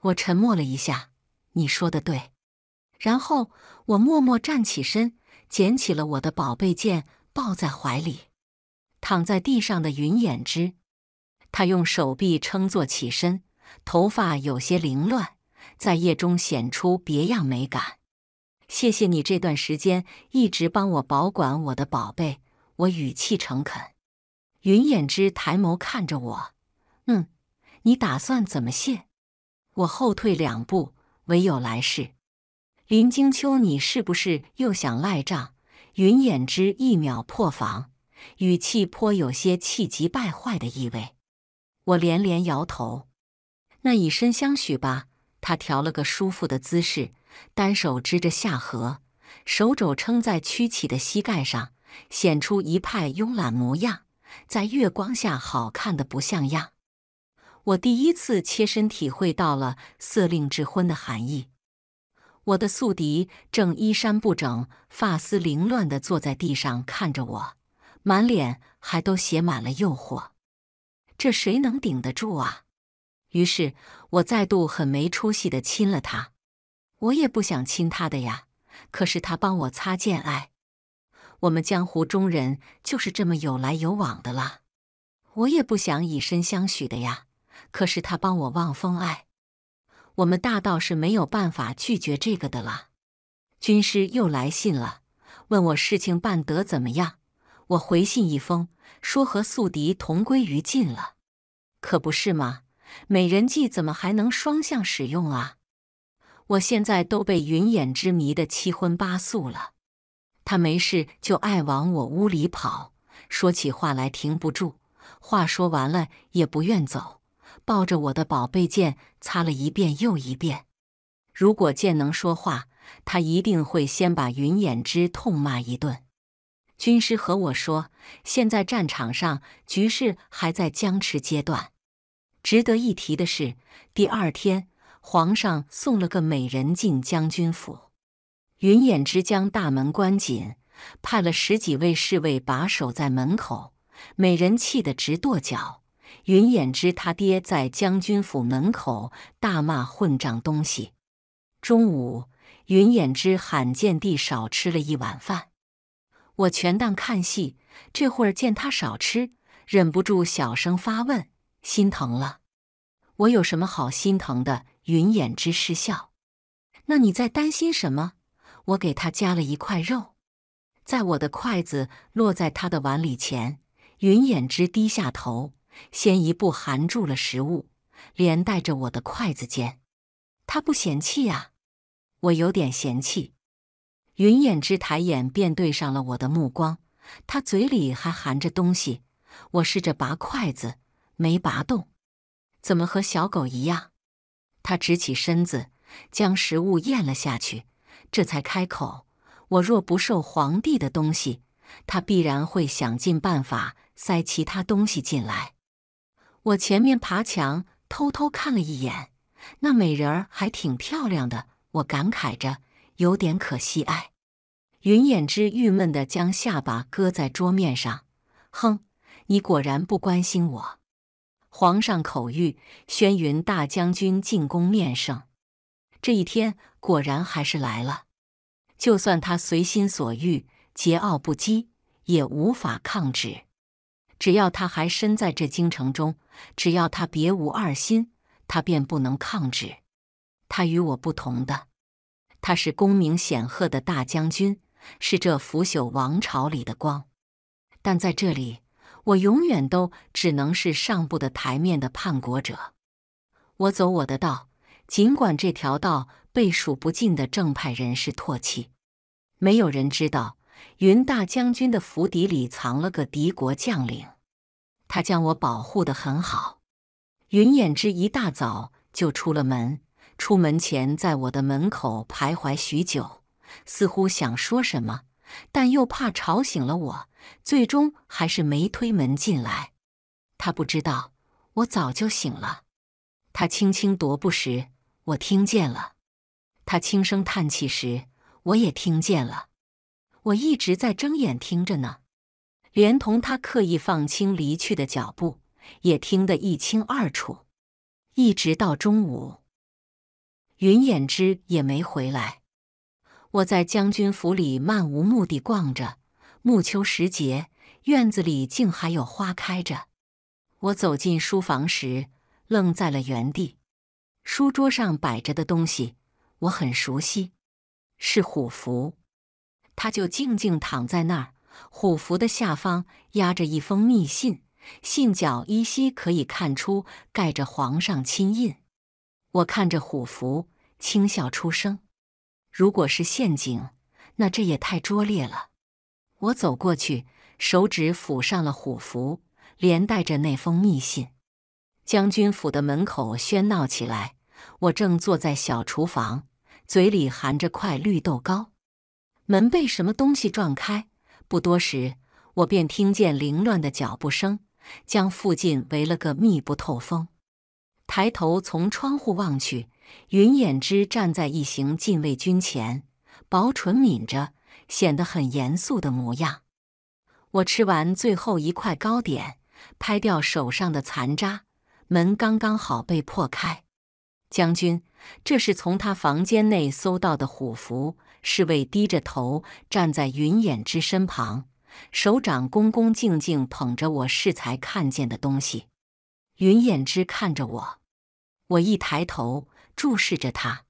我沉默了一下，你说的对。然后我默默站起身。捡起了我的宝贝剑，抱在怀里。躺在地上的云衍之，他用手臂撑坐起身，头发有些凌乱，在夜中显出别样美感。谢谢你这段时间一直帮我保管我的宝贝，我语气诚恳。云衍之抬眸看着我，嗯，你打算怎么谢？我后退两步，唯有来世。林惊秋，你是不是又想赖账？云衍之一秒破防，语气颇有些气急败坏的意味。我连连摇头。那以身相许吧。他调了个舒服的姿势，单手支着下颌，手肘撑在曲起的膝盖上，显出一派慵懒模样，在月光下好看的不像样。我第一次切身体会到了色令智昏的含义。我的宿敌正衣衫不整、发丝凌乱的坐在地上看着我，满脸还都写满了诱惑，这谁能顶得住啊？于是，我再度很没出息的亲了他。我也不想亲他的呀，可是他帮我擦剑爱。我们江湖中人就是这么有来有往的啦。我也不想以身相许的呀，可是他帮我望风爱。我们大道是没有办法拒绝这个的啦。军师又来信了，问我事情办得怎么样。我回信一封，说和宿敌同归于尽了。可不是吗？美人计怎么还能双向使用啊？我现在都被云眼之谜的七荤八素了。他没事就爱往我屋里跑，说起话来停不住，话说完了也不愿走，抱着我的宝贝剑。擦了一遍又一遍。如果剑能说话，他一定会先把云眼之痛骂一顿。军师和我说，现在战场上局势还在僵持阶段。值得一提的是，第二天皇上送了个美人进将军府，云眼之将大门关紧，派了十几位侍卫把守在门口。美人气得直跺脚。云衍之他爹在将军府门口大骂混账东西。中午，云衍之罕见地少吃了一碗饭。我全当看戏，这会儿见他少吃，忍不住小声发问，心疼了。我有什么好心疼的？云衍之失笑。那你在担心什么？我给他夹了一块肉。在我的筷子落在他的碗里前，云衍之低下头。先一步含住了食物，连带着我的筷子尖。他不嫌弃啊，我有点嫌弃。云眼之抬眼便对上了我的目光，他嘴里还含着东西。我试着拔筷子，没拔动。怎么和小狗一样？他直起身子，将食物咽了下去，这才开口。我若不受皇帝的东西，他必然会想尽办法塞其他东西进来。我前面爬墙，偷偷看了一眼，那美人儿还挺漂亮的。我感慨着，有点可惜。哎，云眼之郁闷地将下巴搁在桌面上，哼，你果然不关心我。皇上口谕，宣云大将军进宫面圣。这一天果然还是来了。就算他随心所欲、桀骜不羁，也无法抗旨。只要他还身在这京城中，只要他别无二心，他便不能抗旨。他与我不同，的他是功名显赫的大将军，是这腐朽王朝里的光。但在这里，我永远都只能是上不的台面的叛国者。我走我的道，尽管这条道被数不尽的正派人士唾弃。没有人知道，云大将军的府邸里藏了个敌国将领。他将我保护的很好。云衍之一大早就出了门，出门前在我的门口徘徊许久，似乎想说什么，但又怕吵醒了我，最终还是没推门进来。他不知道我早就醒了。他轻轻踱步时，我听见了；他轻声叹气时，我也听见了。我一直在睁眼听着呢。连同他刻意放轻离去的脚步，也听得一清二楚。一直到中午，云衍之也没回来。我在将军府里漫无目的逛着，暮秋时节，院子里竟还有花开着。我走进书房时，愣在了原地。书桌上摆着的东西我很熟悉，是虎符。他就静静躺在那儿。虎符的下方压着一封密信，信角依稀可以看出盖着皇上亲印。我看着虎符，轻笑出声：“如果是陷阱，那这也太拙劣了。”我走过去，手指抚上了虎符，连带着那封密信。将军府的门口喧闹起来。我正坐在小厨房，嘴里含着块绿豆糕，门被什么东西撞开。不多时，我便听见凌乱的脚步声，将附近围了个密不透风。抬头从窗户望去，云眼之站在一行禁卫军前，薄唇抿着，显得很严肃的模样。我吃完最后一块糕点，拍掉手上的残渣，门刚刚好被破开。将军，这是从他房间内搜到的虎符。侍卫低着头站在云衍之身旁，手掌恭恭敬敬捧着我适才看见的东西。云衍之看着我，我一抬头注视着他。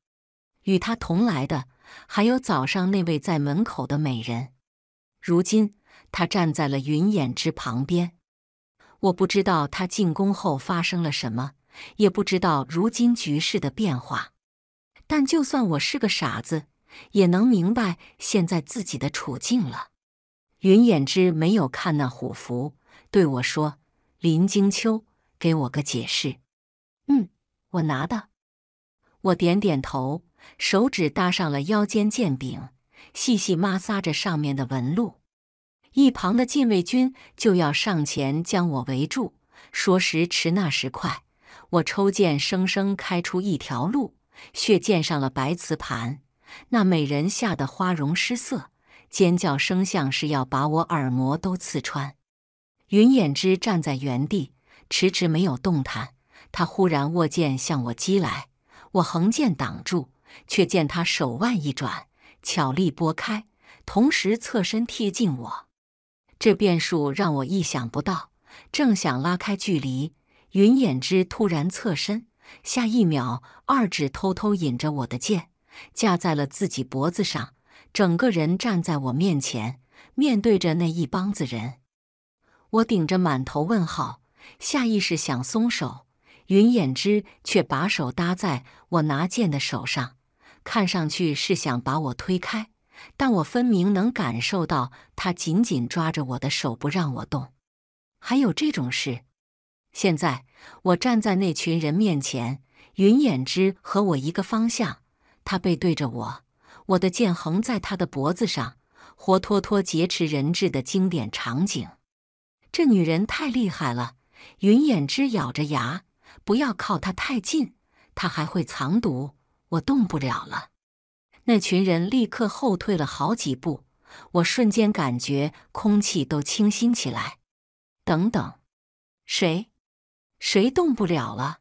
与他同来的还有早上那位在门口的美人，如今他站在了云衍之旁边。我不知道他进宫后发生了什么，也不知道如今局势的变化。但就算我是个傻子。也能明白现在自己的处境了。云衍之没有看那虎符，对我说：“林惊秋，给我个解释。”“嗯，我拿的。”我点点头，手指搭上了腰间剑柄，细细摩挲着上面的纹路。一旁的禁卫军就要上前将我围住，说时迟那时快，我抽剑，生生开出一条路，血溅上了白瓷盘。那美人吓得花容失色，尖叫声像是要把我耳膜都刺穿。云眼之站在原地，迟迟没有动弹。他忽然握剑向我击来，我横剑挡住，却见他手腕一转，巧力拨开，同时侧身贴近我。这变数让我意想不到，正想拉开距离，云眼之突然侧身，下一秒二指偷偷引着我的剑。架在了自己脖子上，整个人站在我面前，面对着那一帮子人。我顶着满头问号，下意识想松手，云眼之却把手搭在我拿剑的手上，看上去是想把我推开，但我分明能感受到他紧紧抓着我的手不让我动。还有这种事？现在我站在那群人面前，云眼之和我一个方向。他背对着我，我的剑横在他的脖子上，活脱脱劫持人质的经典场景。这女人太厉害了，云眼之咬着牙，不要靠她太近，她还会藏毒，我动不了了。那群人立刻后退了好几步，我瞬间感觉空气都清新起来。等等，谁？谁动不了了？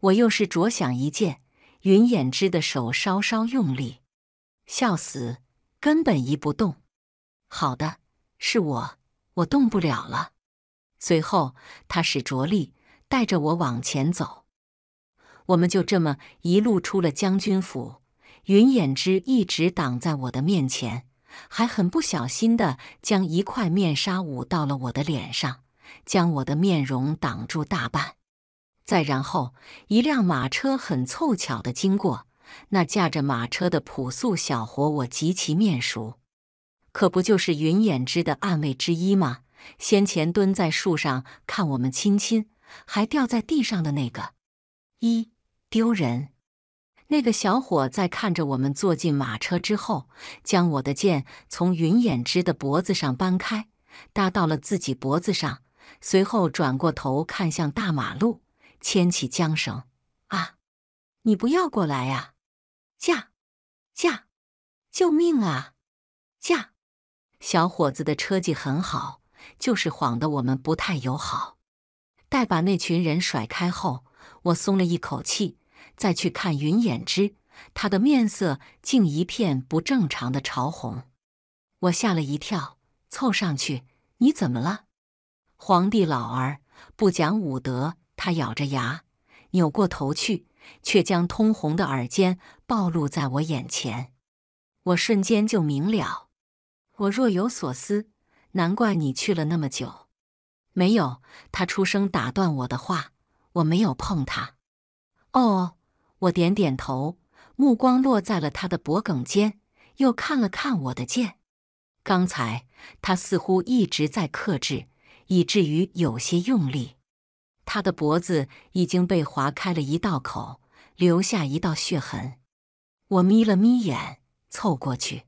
我又是着想一剑。云眼之的手稍稍用力，笑死，根本移不动。好的，是我，我动不了了。随后，他使着力，带着我往前走。我们就这么一路出了将军府。云眼之一直挡在我的面前，还很不小心的将一块面纱捂到了我的脸上，将我的面容挡住大半。再然后，一辆马车很凑巧的经过，那驾着马车的朴素小伙我极其面熟，可不就是云眼之的暗卫之一吗？先前蹲在树上看我们亲亲，还掉在地上的那个，一丢人！那个小伙在看着我们坐进马车之后，将我的剑从云眼之的脖子上搬开，搭到了自己脖子上，随后转过头看向大马路。牵起缰绳，啊！你不要过来呀！驾驾！救命啊！驾！小伙子的车技很好，就是晃得我们不太友好。待把那群人甩开后，我松了一口气，再去看云眼之，他的面色竟一片不正常的潮红，我吓了一跳，凑上去：“你怎么了？”皇帝老儿不讲武德。他咬着牙，扭过头去，却将通红的耳尖暴露在我眼前。我瞬间就明了。我若有所思，难怪你去了那么久。没有，他出声打断我的话。我没有碰他。哦，我点点头，目光落在了他的脖颈间，又看了看我的剑。刚才他似乎一直在克制，以至于有些用力。他的脖子已经被划开了一道口，留下一道血痕。我眯了眯眼，凑过去：“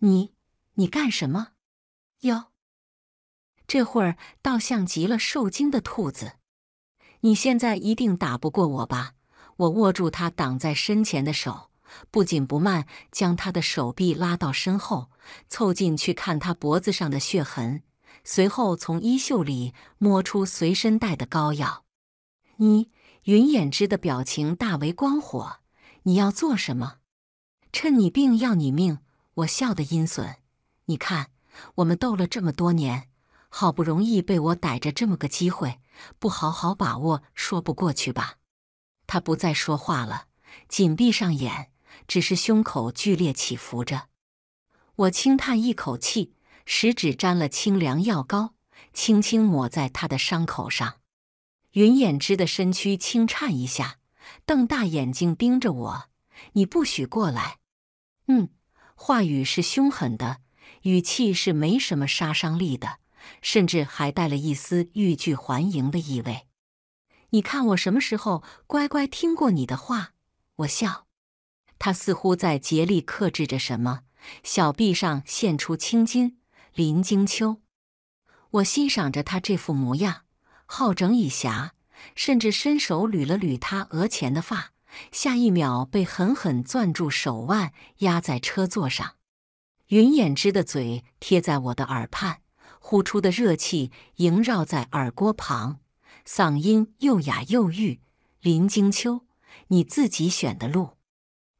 你，你干什么？”哟，这会儿倒像极了受惊的兔子。你现在一定打不过我吧？我握住他挡在身前的手，不紧不慢将他的手臂拉到身后，凑近去看他脖子上的血痕。随后，从衣袖里摸出随身带的膏药。你云眼之的表情大为光火：“你要做什么？趁你病要你命！”我笑得阴损：“你看，我们斗了这么多年，好不容易被我逮着这么个机会，不好好把握，说不过去吧？”他不再说话了，紧闭上眼，只是胸口剧烈起伏着。我轻叹一口气。食指沾了清凉药膏，轻轻抹在他的伤口上。云衍之的身躯轻颤一下，瞪大眼睛盯着我：“你不许过来！”嗯，话语是凶狠的，语气是没什么杀伤力的，甚至还带了一丝欲拒还迎的意味。你看我什么时候乖乖听过你的话？我笑。他似乎在竭力克制着什么，小臂上现出青筋。林惊秋，我欣赏着他这副模样，好整以暇，甚至伸手捋了捋他额前的发，下一秒被狠狠攥住手腕，压在车座上。云衍之的嘴贴在我的耳畔，呼出的热气萦绕在耳郭旁，嗓音又哑又欲。林惊秋，你自己选的路，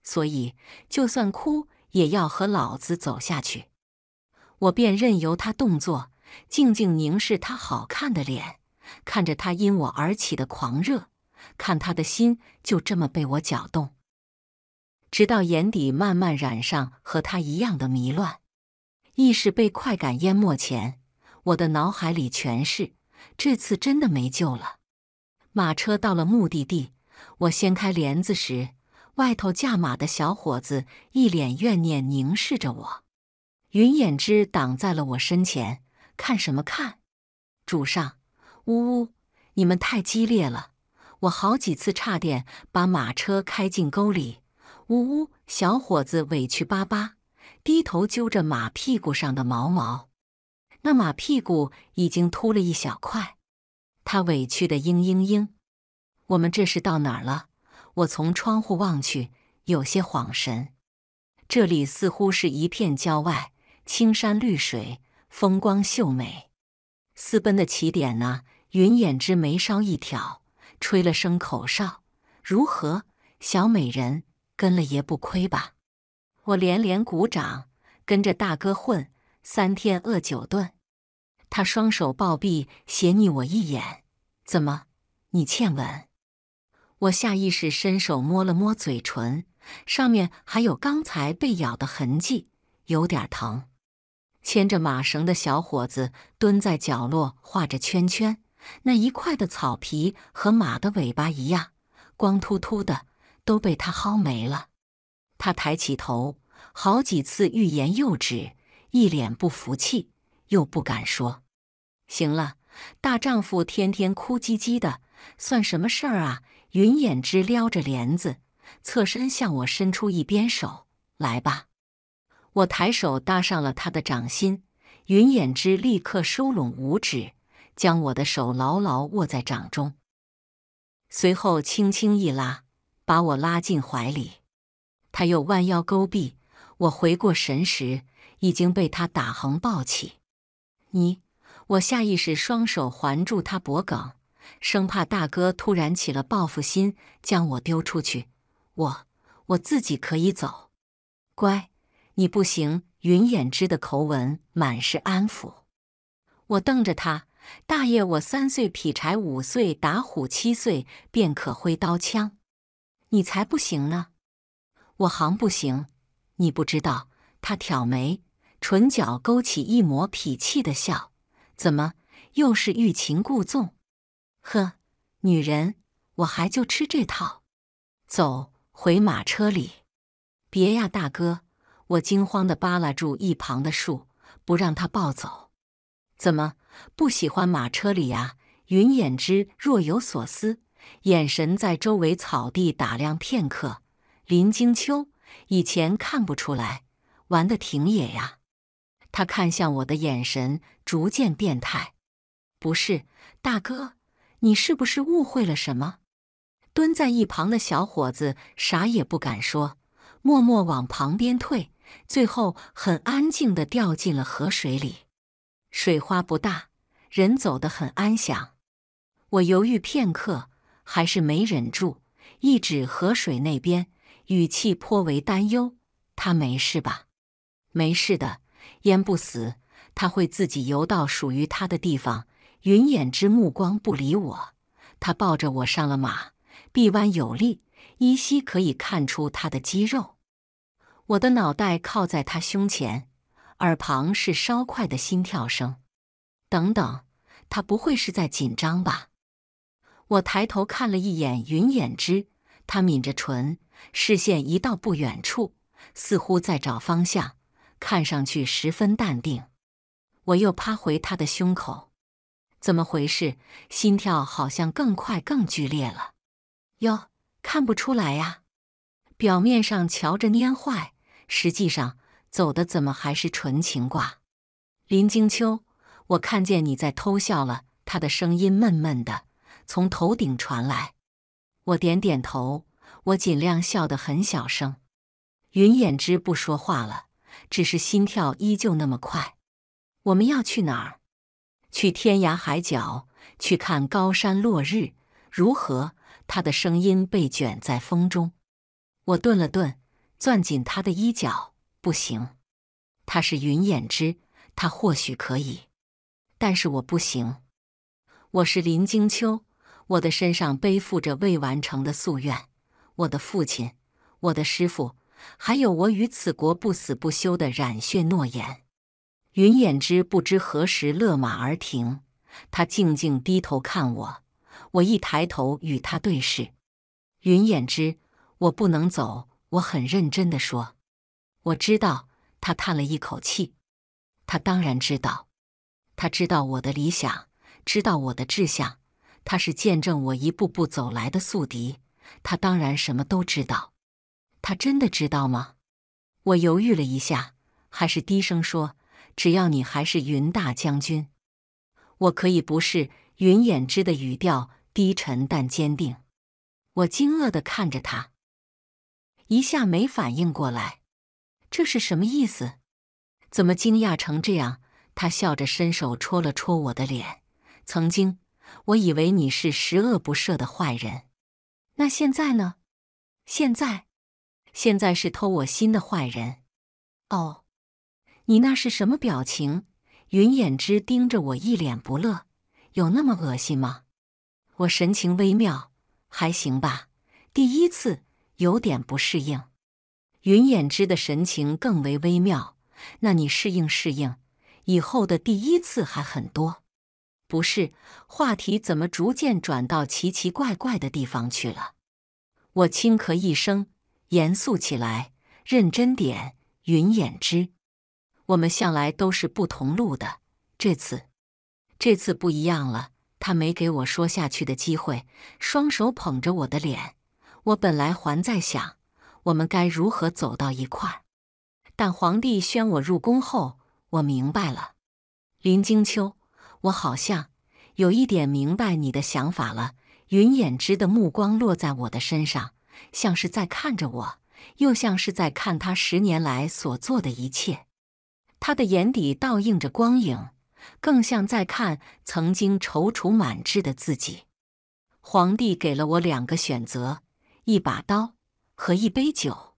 所以就算哭，也要和老子走下去。我便任由他动作，静静凝视他好看的脸，看着他因我而起的狂热，看他的心就这么被我搅动，直到眼底慢慢染上和他一样的迷乱，意识被快感淹没前，我的脑海里全是这次真的没救了。马车到了目的地，我掀开帘子时，外头驾马的小伙子一脸怨念凝视着我。云眼之挡在了我身前，看什么看？主上，呜呜，你们太激烈了，我好几次差点把马车开进沟里。呜呜，小伙子委屈巴巴，低头揪着马屁股上的毛毛，那马屁股已经秃了一小块。他委屈的嘤嘤嘤。我们这是到哪儿了？我从窗户望去，有些恍神。这里似乎是一片郊外。青山绿水，风光秀美。私奔的起点呢？云眼之眉梢一挑，吹了声口哨。如何，小美人跟了爷不亏吧？我连连鼓掌，跟着大哥混，三天饿九顿。他双手抱臂，斜睨我一眼：“怎么，你欠吻？”我下意识伸手摸了摸嘴唇，上面还有刚才被咬的痕迹，有点疼。牵着马绳的小伙子蹲在角落画着圈圈，那一块的草皮和马的尾巴一样，光秃秃的，都被他薅没了。他抬起头，好几次欲言又止，一脸不服气，又不敢说。行了，大丈夫天天哭唧唧的，算什么事儿啊？云眼之撩着帘子，侧身向我伸出一边手，来吧。我抬手搭上了他的掌心，云眼之立刻收拢五指，将我的手牢牢握在掌中，随后轻轻一拉，把我拉进怀里。他又弯腰勾臂，我回过神时已经被他打横抱起。你，我下意识双手环住他脖颈，生怕大哥突然起了报复心将我丢出去。我，我自己可以走，乖。你不行，云衍之的口吻满是安抚。我瞪着他，大爷，我三岁劈柴，五岁打虎，七岁便可挥刀枪，你才不行呢。我行不行？你不知道？他挑眉，唇角勾起一抹痞气的笑。怎么，又是欲擒故纵？呵，女人，我还就吃这套。走，回马车里。别呀，大哥。我惊慌的扒拉住一旁的树，不让他抱走。怎么不喜欢马车里呀？云眼之若有所思，眼神在周围草地打量片刻。林惊秋以前看不出来，玩的挺野呀。他看向我的眼神逐渐变态。不是，大哥，你是不是误会了什么？蹲在一旁的小伙子啥也不敢说，默默往旁边退。最后，很安静地掉进了河水里，水花不大，人走得很安详。我犹豫片刻，还是没忍住，一指河水那边，语气颇为担忧：“他没事吧？”“没事的，淹不死，他会自己游到属于他的地方。”云眼之目光不理我，他抱着我上了马，臂弯有力，依稀可以看出他的肌肉。我的脑袋靠在他胸前，耳旁是稍快的心跳声。等等，他不会是在紧张吧？我抬头看了一眼云衍之，他抿着唇，视线移到不远处，似乎在找方向，看上去十分淡定。我又趴回他的胸口，怎么回事？心跳好像更快、更剧烈了。哟，看不出来呀，表面上瞧着蔫坏。实际上，走的怎么还是纯情卦？林惊秋，我看见你在偷笑了。他的声音闷闷的，从头顶传来。我点点头，我尽量笑得很小声。云眼之不说话了，只是心跳依旧那么快。我们要去哪儿？去天涯海角，去看高山落日，如何？他的声音被卷在风中。我顿了顿。攥紧他的衣角，不行，他是云衍之，他或许可以，但是我不行，我是林惊秋，我的身上背负着未完成的夙愿，我的父亲，我的师傅，还有我与此国不死不休的染血诺言。云衍之不知何时勒马而停，他静静低头看我，我一抬头与他对视，云衍之，我不能走。我很认真的说，我知道。他叹了一口气，他当然知道，他知道我的理想，知道我的志向。他是见证我一步步走来的宿敌，他当然什么都知道。他真的知道吗？我犹豫了一下，还是低声说：“只要你还是云大将军，我可以不是。”云眼之的语调低沉但坚定。我惊愕的看着他。一下没反应过来，这是什么意思？怎么惊讶成这样？他笑着伸手戳了戳我的脸。曾经我以为你是十恶不赦的坏人，那现在呢？现在？现在是偷我心的坏人？哦，你那是什么表情？云眼之盯着我，一脸不乐。有那么恶心吗？我神情微妙，还行吧。第一次。有点不适应，云衍之的神情更为微妙。那你适应适应，以后的第一次还很多，不是？话题怎么逐渐转到奇奇怪怪的地方去了？我轻咳一声，严肃起来，认真点，云衍之，我们向来都是不同路的，这次，这次不一样了。他没给我说下去的机会，双手捧着我的脸。我本来还在想，我们该如何走到一块儿。但皇帝宣我入宫后，我明白了。林清秋，我好像有一点明白你的想法了。云眼之的目光落在我的身上，像是在看着我，又像是在看他十年来所做的一切。他的眼底倒映着光影，更像在看曾经踌躇满志的自己。皇帝给了我两个选择。一把刀和一杯酒，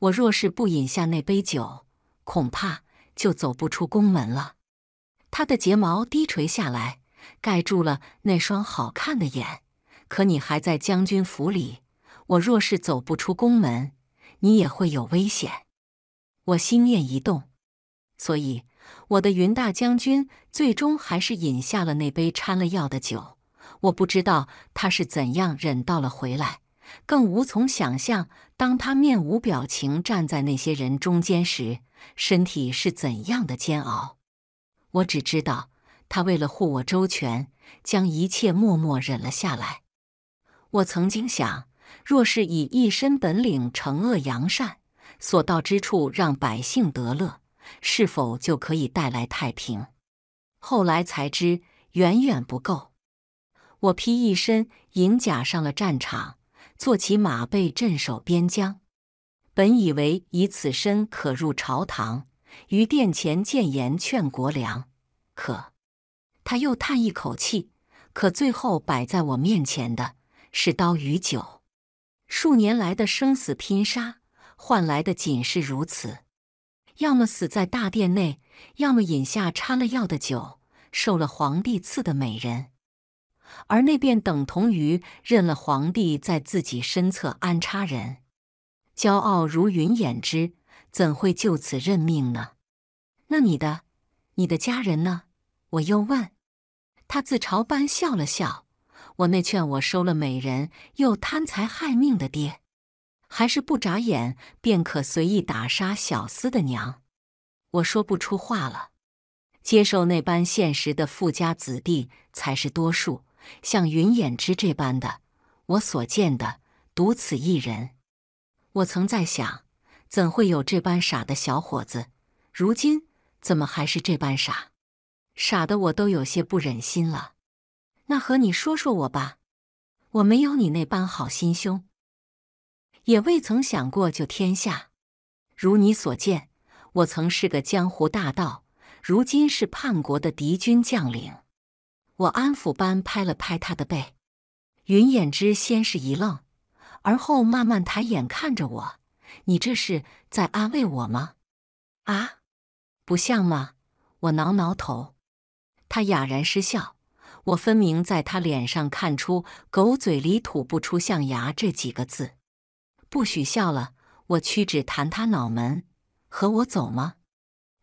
我若是不饮下那杯酒，恐怕就走不出宫门了。他的睫毛低垂下来，盖住了那双好看的眼。可你还在将军府里，我若是走不出宫门，你也会有危险。我心念一动，所以我的云大将军最终还是饮下了那杯掺了药的酒。我不知道他是怎样忍到了回来。更无从想象，当他面无表情站在那些人中间时，身体是怎样的煎熬。我只知道，他为了护我周全，将一切默默忍了下来。我曾经想，若是以一身本领惩恶扬善，所到之处让百姓得乐，是否就可以带来太平？后来才知，远远不够。我披一身银甲上了战场。坐骑马背镇守边疆，本以为以此身可入朝堂，于殿前谏言劝国良。可，他又叹一口气。可最后摆在我面前的是刀与酒，数年来的生死拼杀换来的仅是如此：要么死在大殿内，要么饮下掺了药的酒，受了皇帝赐的美人。而那便等同于认了皇帝在自己身侧安插人。骄傲如云掩之，怎会就此认命呢？那你的、你的家人呢？我又问他，自嘲般笑了笑。我那劝我收了美人又贪财害命的爹，还是不眨眼便可随意打杀小厮的娘。我说不出话了。接受那般现实的富家子弟才是多数。像云眼之这般的，我所见的独此一人。我曾在想，怎会有这般傻的小伙子？如今怎么还是这般傻？傻的我都有些不忍心了。那和你说说我吧，我没有你那般好心胸，也未曾想过救天下。如你所见，我曾是个江湖大盗，如今是叛国的敌军将领。我安抚般拍了拍他的背，云眼之先是一愣，而后慢慢抬眼看着我：“你这是在安慰我吗？”“啊，不像吗？”我挠挠头，他哑然失笑。我分明在他脸上看出“狗嘴里吐不出象牙”这几个字。不许笑了！我屈指弹他脑门：“和我走吗？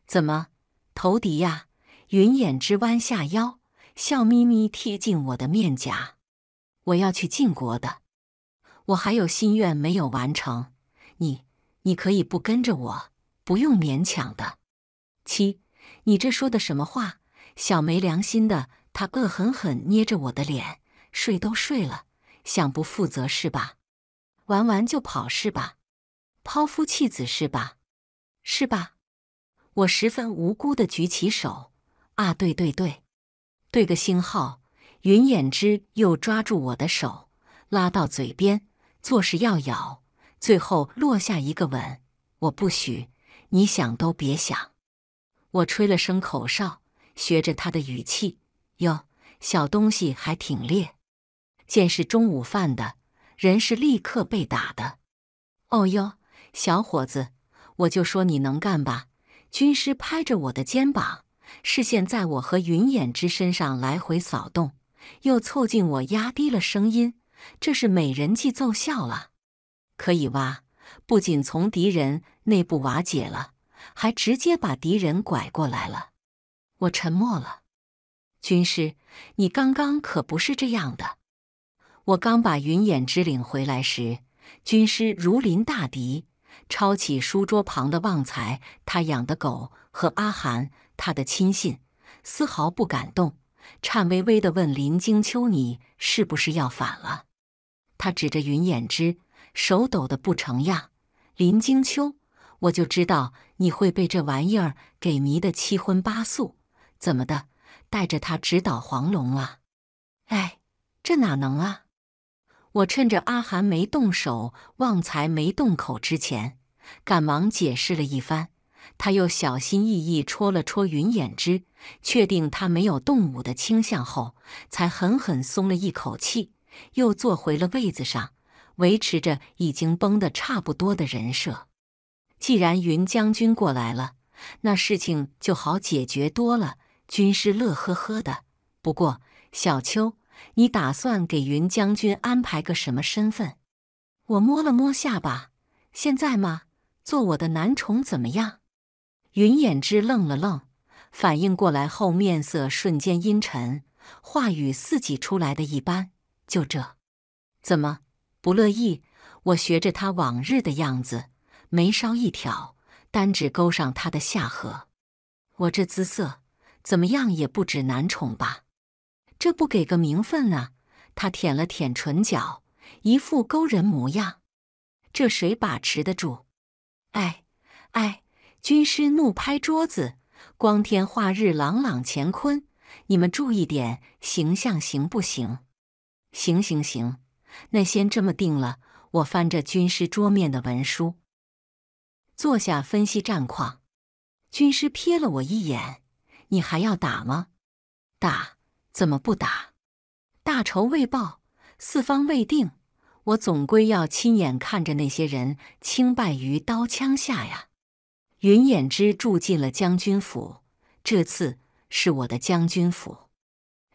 怎么投敌呀？”云眼之弯下腰。笑眯眯贴近我的面颊，我要去晋国的，我还有心愿没有完成。你，你可以不跟着我，不用勉强的。七，你这说的什么话？小没良心的！他恶狠狠捏着我的脸，睡都睡了，想不负责是吧？玩完就跑是吧？抛夫弃子是吧？是吧？我十分无辜的举起手，啊，对对对。对个星号，云眼之又抓住我的手，拉到嘴边，作势要咬，最后落下一个吻。我不许，你想都别想。我吹了声口哨，学着他的语气：“哟，小东西还挺烈。”见是中午饭的人，是立刻被打的。哦哟，小伙子，我就说你能干吧！军师拍着我的肩膀。视线在我和云眼之身上来回扫动，又凑近我，压低了声音：“这是美人计奏效了，可以挖，不仅从敌人内部瓦解了，还直接把敌人拐过来了。”我沉默了。军师，你刚刚可不是这样的。我刚把云眼之领回来时，军师如临大敌，抄起书桌旁的旺财，他养的狗和阿寒。他的亲信丝毫不敢动，颤巍巍地问林惊秋：“你是不是要反了？”他指着云眼之，手抖得不成样。林惊秋，我就知道你会被这玩意儿给迷得七荤八素。怎么的，带着他直捣黄龙啊？哎，这哪能啊！我趁着阿寒没动手，旺财没动口之前，赶忙解释了一番。他又小心翼翼戳了戳云眼之，确定他没有动武的倾向后，才狠狠松了一口气，又坐回了位子上，维持着已经崩得差不多的人设。既然云将军过来了，那事情就好解决多了。军师乐呵呵的。不过，小秋，你打算给云将军安排个什么身份？我摸了摸下巴，现在吗？做我的男宠怎么样？云衍之愣了愣，反应过来后，面色瞬间阴沉，话语似挤出来的一般。就这，怎么不乐意？我学着他往日的样子，眉梢一挑，单指勾上他的下颌。我这姿色，怎么样也不止男宠吧？这不给个名分啊？他舔了舔唇角，一副勾人模样。这谁把持得住？哎，哎。军师怒拍桌子：“光天化日，朗朗乾坤，你们注意点形象，行不行？行行行，那先这么定了。”我翻着军师桌面的文书，坐下分析战况。军师瞥了我一眼：“你还要打吗？打？怎么不打？大仇未报，四方未定，我总归要亲眼看着那些人清败于刀枪下呀！”云衍之住进了将军府，这次是我的将军府。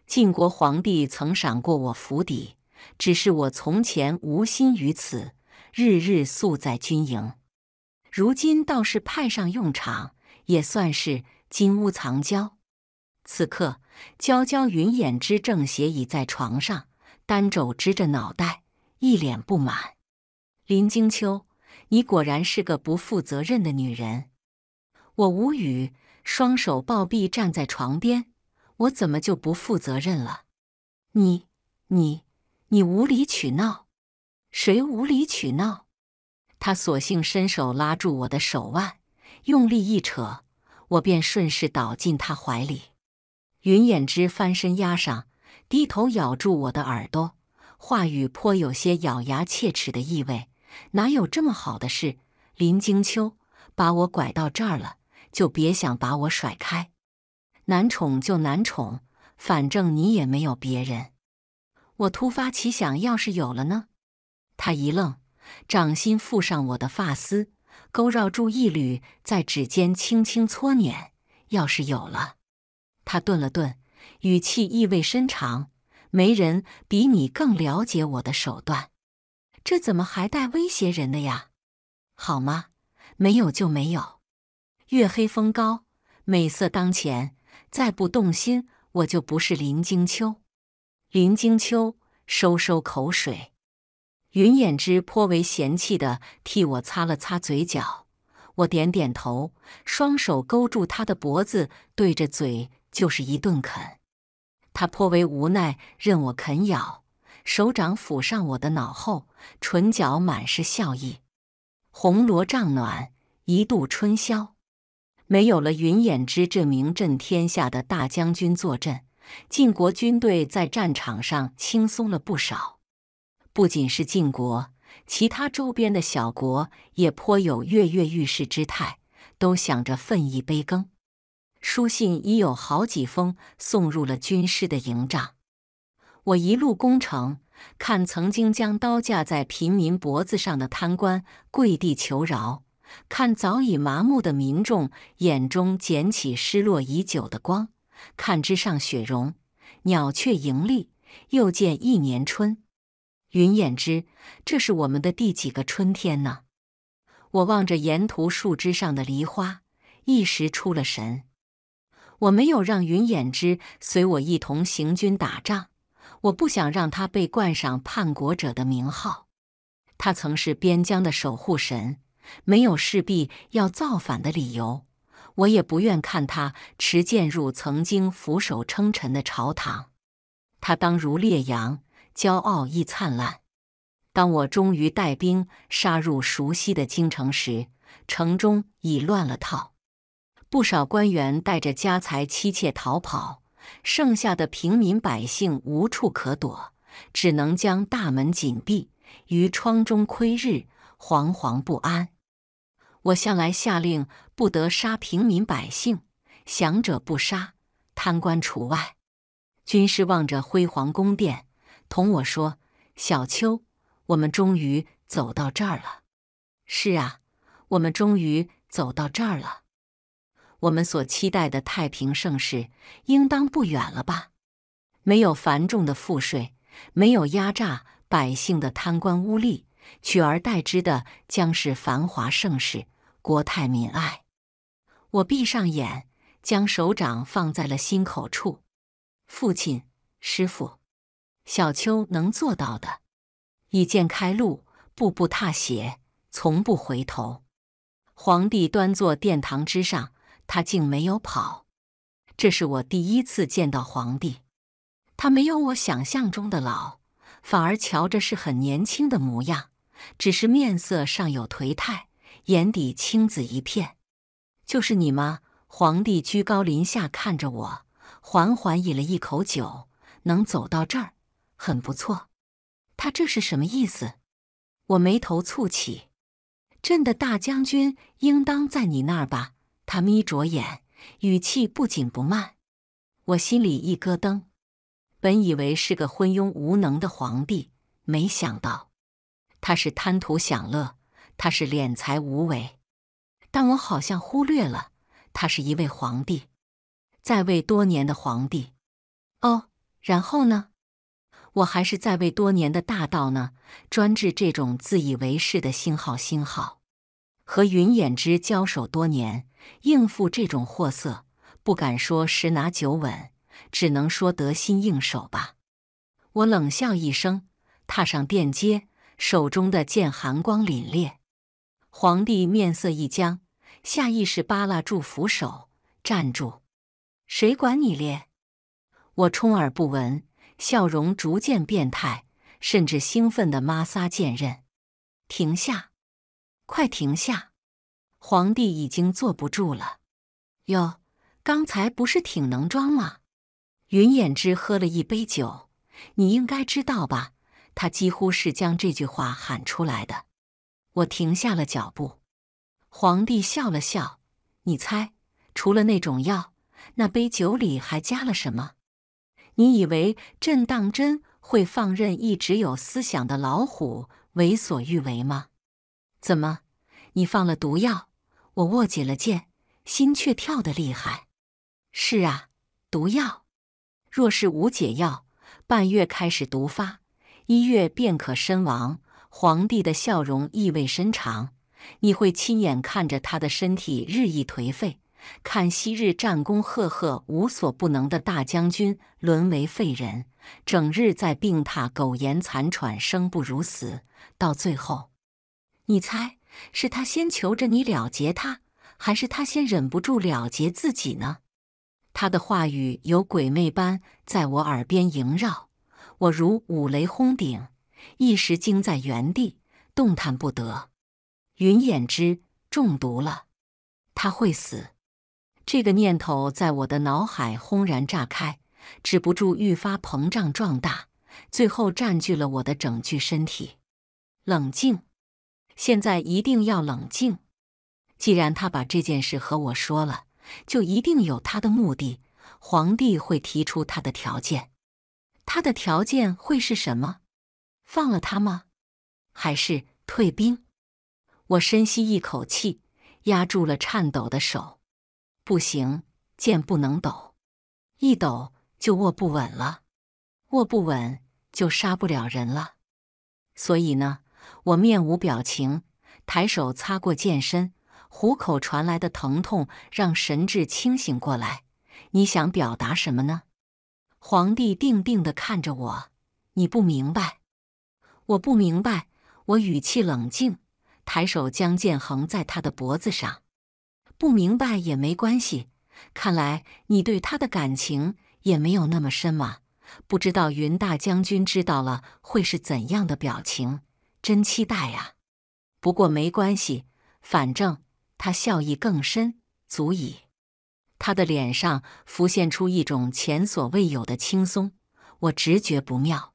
晋国皇帝曾赏过我府邸，只是我从前无心于此，日日宿在军营。如今倒是派上用场，也算是金屋藏娇。此刻，娇娇云衍之正斜倚在床上，单肘支着脑袋，一脸不满。林惊秋，你果然是个不负责任的女人。我无语，双手抱臂站在床边，我怎么就不负责任了？你、你、你无理取闹？谁无理取闹？他索性伸手拉住我的手腕，用力一扯，我便顺势倒进他怀里。云眼之翻身压上，低头咬住我的耳朵，话语颇有些咬牙切齿的意味。哪有这么好的事？林惊秋把我拐到这儿了。就别想把我甩开，男宠就男宠，反正你也没有别人。我突发奇想，要是有了呢？他一愣，掌心附上我的发丝，勾绕住一缕，在指尖轻轻搓捻。要是有了？他顿了顿，语气意味深长：“没人比你更了解我的手段。”这怎么还带威胁人的呀？好吗？没有就没有。月黑风高，美色当前，再不动心，我就不是林惊秋。林惊秋，收收口水。云眼之颇为嫌弃的替我擦了擦嘴角，我点点头，双手勾住他的脖子，对着嘴就是一顿啃。他颇为无奈，任我啃咬，手掌抚上我的脑后，唇角满是笑意。红罗帐暖，一度春宵。没有了云衍之这名震天下的大将军坐镇，晋国军队在战场上轻松了不少。不仅是晋国，其他周边的小国也颇有跃跃欲试之态，都想着分一杯羹。书信已有好几封送入了军师的营帐。我一路攻城，看曾经将刀架在平民脖子上的贪官跪地求饶。看早已麻木的民众眼中捡起失落已久的光，看枝上雪融，鸟雀盈立，又见一年春。云掩之，这是我们的第几个春天呢？我望着沿途树枝上的梨花，一时出了神。我没有让云掩之随我一同行军打仗，我不想让他被冠上叛国者的名号。他曾是边疆的守护神。没有势必要造反的理由，我也不愿看他持剑入曾经俯首称臣的朝堂。他当如烈阳，骄傲亦灿烂。当我终于带兵杀入熟悉的京城时，城中已乱了套。不少官员带着家财妻妾逃跑，剩下的平民百姓无处可躲，只能将大门紧闭，于窗中窥日，惶惶不安。我向来下令不得杀平民百姓，降者不杀，贪官除外。军师望着辉煌宫殿，同我说：“小秋，我们终于走到这儿了。”是啊，我们终于走到这儿了。我们所期待的太平盛世，应当不远了吧？没有繁重的赋税，没有压榨百姓的贪官污吏。取而代之的将是繁华盛世，国泰民安。我闭上眼，将手掌放在了心口处。父亲，师傅，小秋能做到的，一剑开路，步步踏血，从不回头。皇帝端坐殿堂之上，他竟没有跑。这是我第一次见到皇帝，他没有我想象中的老，反而瞧着是很年轻的模样。只是面色尚有颓态，眼底青紫一片。就是你吗？皇帝居高临下看着我，缓缓饮了一口酒。能走到这儿，很不错。他这是什么意思？我眉头蹙起。朕的大将军应当在你那儿吧？他眯着眼，语气不紧不慢。我心里一咯噔，本以为是个昏庸无能的皇帝，没想到。他是贪图享乐，他是敛财无为，但我好像忽略了，他是一位皇帝，在位多年的皇帝。哦，然后呢？我还是在位多年的大盗呢，专治这种自以为是的星号星号。和云衍之交手多年，应付这种货色，不敢说十拿九稳，只能说得心应手吧。我冷笑一声，踏上殿阶。手中的剑寒光凛冽，皇帝面色一僵，下意识扒拉住扶手：“站住！谁管你咧？”我充耳不闻，笑容逐渐变态，甚至兴奋的摩挲剑刃。“停下！快停下！”皇帝已经坐不住了。“哟，刚才不是挺能装吗？”云衍之喝了一杯酒，你应该知道吧。他几乎是将这句话喊出来的，我停下了脚步。皇帝笑了笑：“你猜，除了那种药，那杯酒里还加了什么？你以为朕当真会放任一直有思想的老虎为所欲为吗？怎么，你放了毒药？”我握紧了剑，心却跳得厉害。是啊，毒药，若是无解药，半月开始毒发。一月便可身亡。皇帝的笑容意味深长。你会亲眼看着他的身体日益颓废，看昔日战功赫赫、无所不能的大将军沦为废人，整日在病榻苟延残喘，生不如死。到最后，你猜是他先求着你了结他，还是他先忍不住了结自己呢？他的话语有鬼魅般在我耳边萦绕。我如五雷轰顶，一时惊在原地，动弹不得。云眼之中毒了，他会死。这个念头在我的脑海轰然炸开，止不住愈发膨胀壮大，最后占据了我的整具身体。冷静，现在一定要冷静。既然他把这件事和我说了，就一定有他的目的。皇帝会提出他的条件。他的条件会是什么？放了他吗？还是退兵？我深吸一口气，压住了颤抖的手。不行，剑不能抖，一抖就握不稳了，握不稳就杀不了人了。所以呢，我面无表情，抬手擦过剑身，虎口传来的疼痛让神志清醒过来。你想表达什么呢？皇帝定定地看着我，你不明白，我不明白。我语气冷静，抬手将剑横在他的脖子上。不明白也没关系，看来你对他的感情也没有那么深嘛。不知道云大将军知道了会是怎样的表情，真期待啊。不过没关系，反正他笑意更深，足矣。他的脸上浮现出一种前所未有的轻松，我直觉不妙。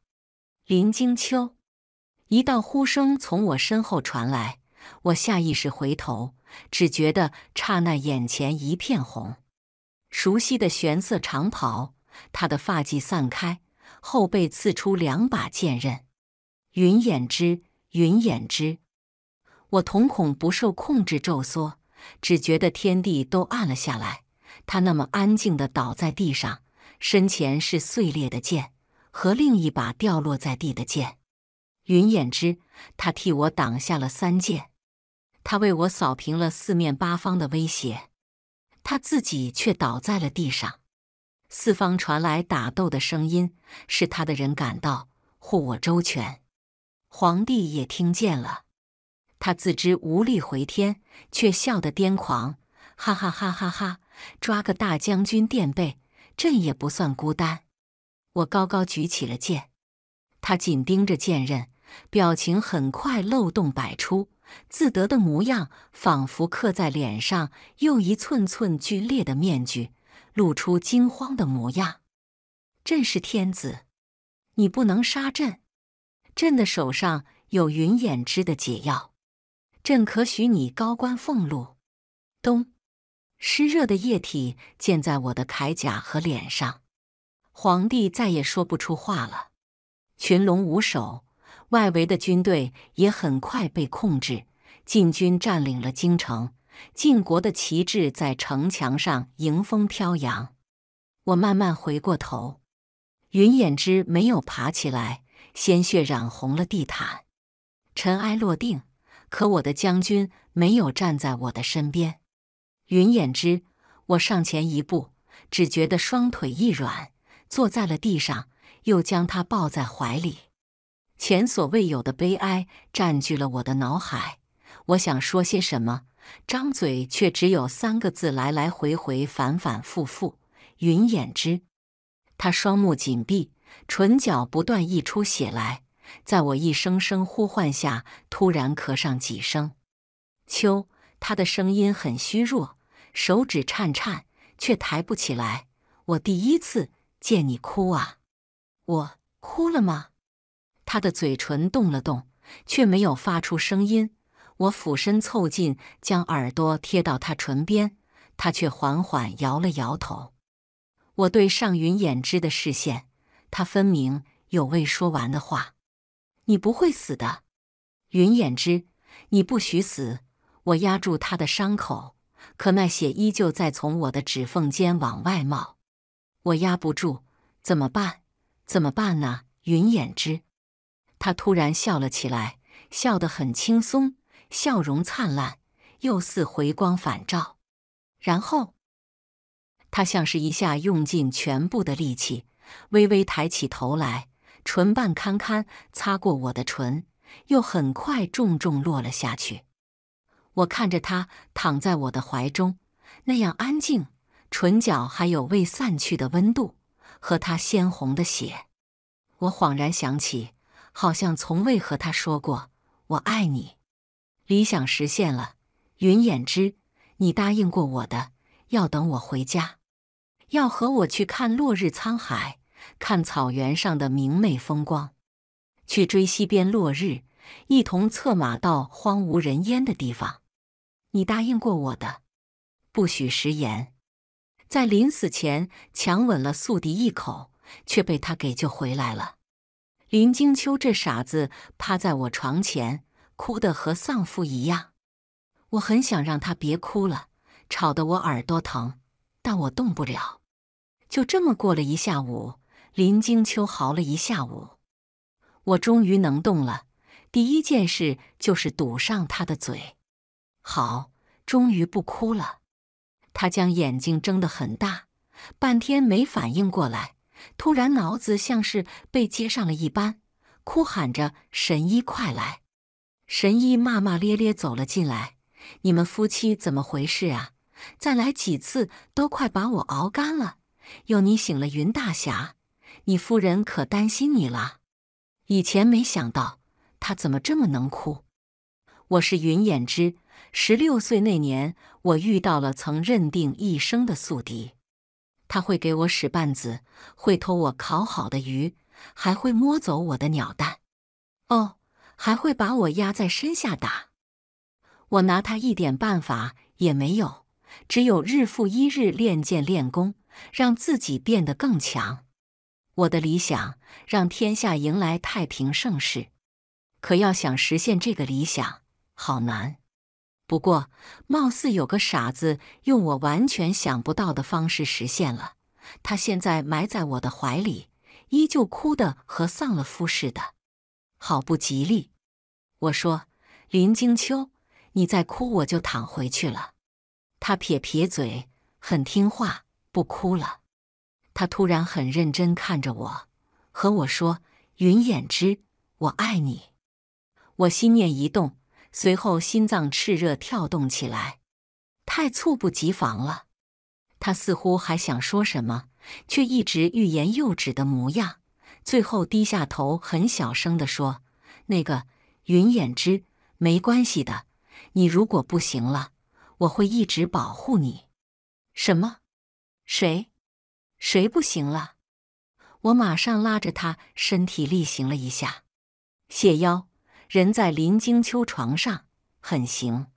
林惊秋，一道呼声从我身后传来，我下意识回头，只觉得刹那眼前一片红。熟悉的玄色长袍，他的发髻散开，后背刺出两把剑刃。云眼之，云眼之，我瞳孔不受控制骤缩，只觉得天地都暗了下来。他那么安静地倒在地上，身前是碎裂的剑和另一把掉落在地的剑。云眼之，他替我挡下了三剑，他为我扫平了四面八方的威胁，他自己却倒在了地上。四方传来打斗的声音，是他的人赶到护我周全。皇帝也听见了，他自知无力回天，却笑得癫狂，哈哈哈哈哈。抓个大将军垫背，朕也不算孤单。我高高举起了剑，他紧盯着剑刃，表情很快漏洞百出，自得的模样仿佛刻在脸上又一寸寸皲裂的面具，露出惊慌的模样。朕是天子，你不能杀朕。朕的手上有云眼之的解药，朕可许你高官俸禄。咚。湿热的液体溅在我的铠甲和脸上，皇帝再也说不出话了。群龙无首，外围的军队也很快被控制，晋军占领了京城。晋国的旗帜在城墙上迎风飘扬。我慢慢回过头，云眼之没有爬起来，鲜血染红了地毯。尘埃落定，可我的将军没有站在我的身边。云衍之，我上前一步，只觉得双腿一软，坐在了地上，又将他抱在怀里。前所未有的悲哀占据了我的脑海，我想说些什么，张嘴却只有三个字，来来回回，反反复复。云衍之，他双目紧闭，唇角不断溢出血来，在我一声声呼唤下，突然咳上几声，秋。他的声音很虚弱，手指颤颤，却抬不起来。我第一次见你哭啊，我哭了吗？他的嘴唇动了动，却没有发出声音。我俯身凑近，将耳朵贴到他唇边，他却缓缓摇了摇头。我对上云眼之的视线，他分明有未说完的话。你不会死的，云眼之，你不许死。我压住他的伤口，可那血依旧在从我的指缝间往外冒，我压不住，怎么办？怎么办呢？云眼之，他突然笑了起来，笑得很轻松，笑容灿烂，又似回光返照。然后，他像是一下用尽全部的力气，微微抬起头来，唇瓣堪堪擦过我的唇，又很快重重落了下去。我看着他躺在我的怀中，那样安静，唇角还有未散去的温度和他鲜红的血。我恍然想起，好像从未和他说过“我爱你”。理想实现了，云衍之，你答应过我的，要等我回家，要和我去看落日沧海，看草原上的明媚风光，去追西边落日，一同策马到荒无人烟的地方。你答应过我的，不许食言。在临死前强吻了宿敌一口，却被他给救回来了。林惊秋这傻子趴在我床前，哭得和丧父一样。我很想让他别哭了，吵得我耳朵疼，但我动不了。就这么过了一下午，林惊秋嚎了一下午，我终于能动了。第一件事就是堵上他的嘴。好，终于不哭了。他将眼睛睁得很大，半天没反应过来，突然脑子像是被接上了一般，哭喊着：“神医快来！”神医骂骂咧咧走了进来：“你们夫妻怎么回事啊？再来几次都快把我熬干了。”“有你醒了，云大侠，你夫人可担心你了。以前没想到他怎么这么能哭。”“我是云眼之。”十六岁那年，我遇到了曾认定一生的宿敌，他会给我使绊子，会偷我烤好的鱼，还会摸走我的鸟蛋，哦，还会把我压在身下打。我拿他一点办法也没有，只有日复一日练剑练功，让自己变得更强。我的理想，让天下迎来太平盛世。可要想实现这个理想，好难。不过，貌似有个傻子用我完全想不到的方式实现了。他现在埋在我的怀里，依旧哭得和丧了夫似的，好不吉利。我说：“林惊秋，你再哭我就躺回去了。”他撇撇嘴，很听话，不哭了。他突然很认真看着我，和我说：“云眼之，我爱你。”我心念一动。随后，心脏炽热跳动起来，太猝不及防了。他似乎还想说什么，却一直欲言又止的模样。最后，低下头，很小声的说：“那个云眼之，没关系的。你如果不行了，我会一直保护你。”什么？谁？谁不行了？我马上拉着他，身体力行了一下，谢妖。人在林惊秋床上很行，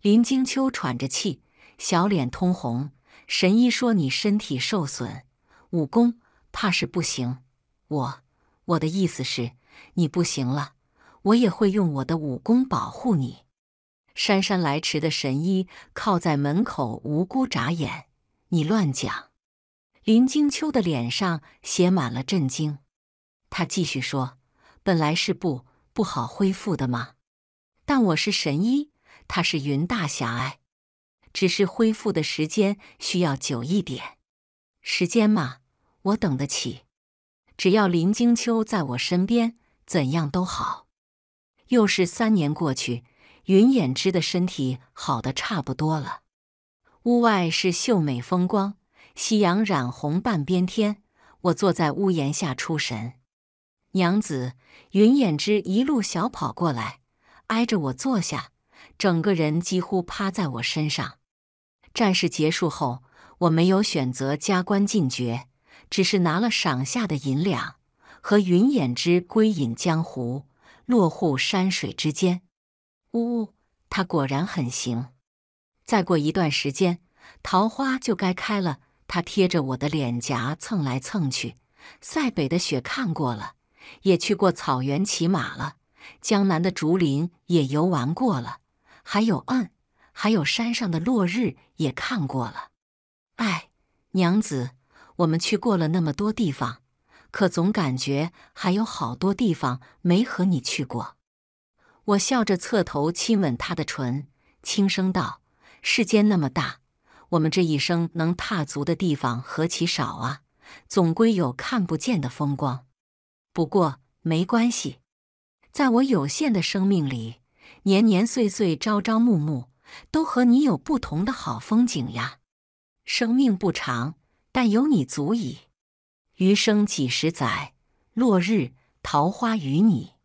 林惊秋喘着气，小脸通红。神医说：“你身体受损，武功怕是不行。”我我的意思是，你不行了，我也会用我的武功保护你。姗姗来迟的神医靠在门口，无辜眨眼。你乱讲！林惊秋的脸上写满了震惊。他继续说：“本来是不。”不好恢复的吗？但我是神医，他是云大侠哎，只是恢复的时间需要久一点。时间嘛，我等得起。只要林清秋在我身边，怎样都好。又是三年过去，云衍之的身体好的差不多了。屋外是秀美风光，夕阳染红半边天。我坐在屋檐下出神。娘子，云衍之一路小跑过来，挨着我坐下，整个人几乎趴在我身上。战事结束后，我没有选择加官进爵，只是拿了赏下的银两，和云衍之归隐江湖，落户山水之间。呜呜，他果然很行。再过一段时间，桃花就该开了。他贴着我的脸颊蹭来蹭去。塞北的雪看过了。也去过草原骑马了，江南的竹林也游玩过了，还有岸，还有山上的落日也看过了。哎，娘子，我们去过了那么多地方，可总感觉还有好多地方没和你去过。我笑着侧头亲吻她的唇，轻声道：“世间那么大，我们这一生能踏足的地方何其少啊！总归有看不见的风光。”不过没关系，在我有限的生命里，年年岁岁、朝朝暮暮，都和你有不同的好风景呀。生命不长，但有你足矣。余生几十载，落日桃花与你。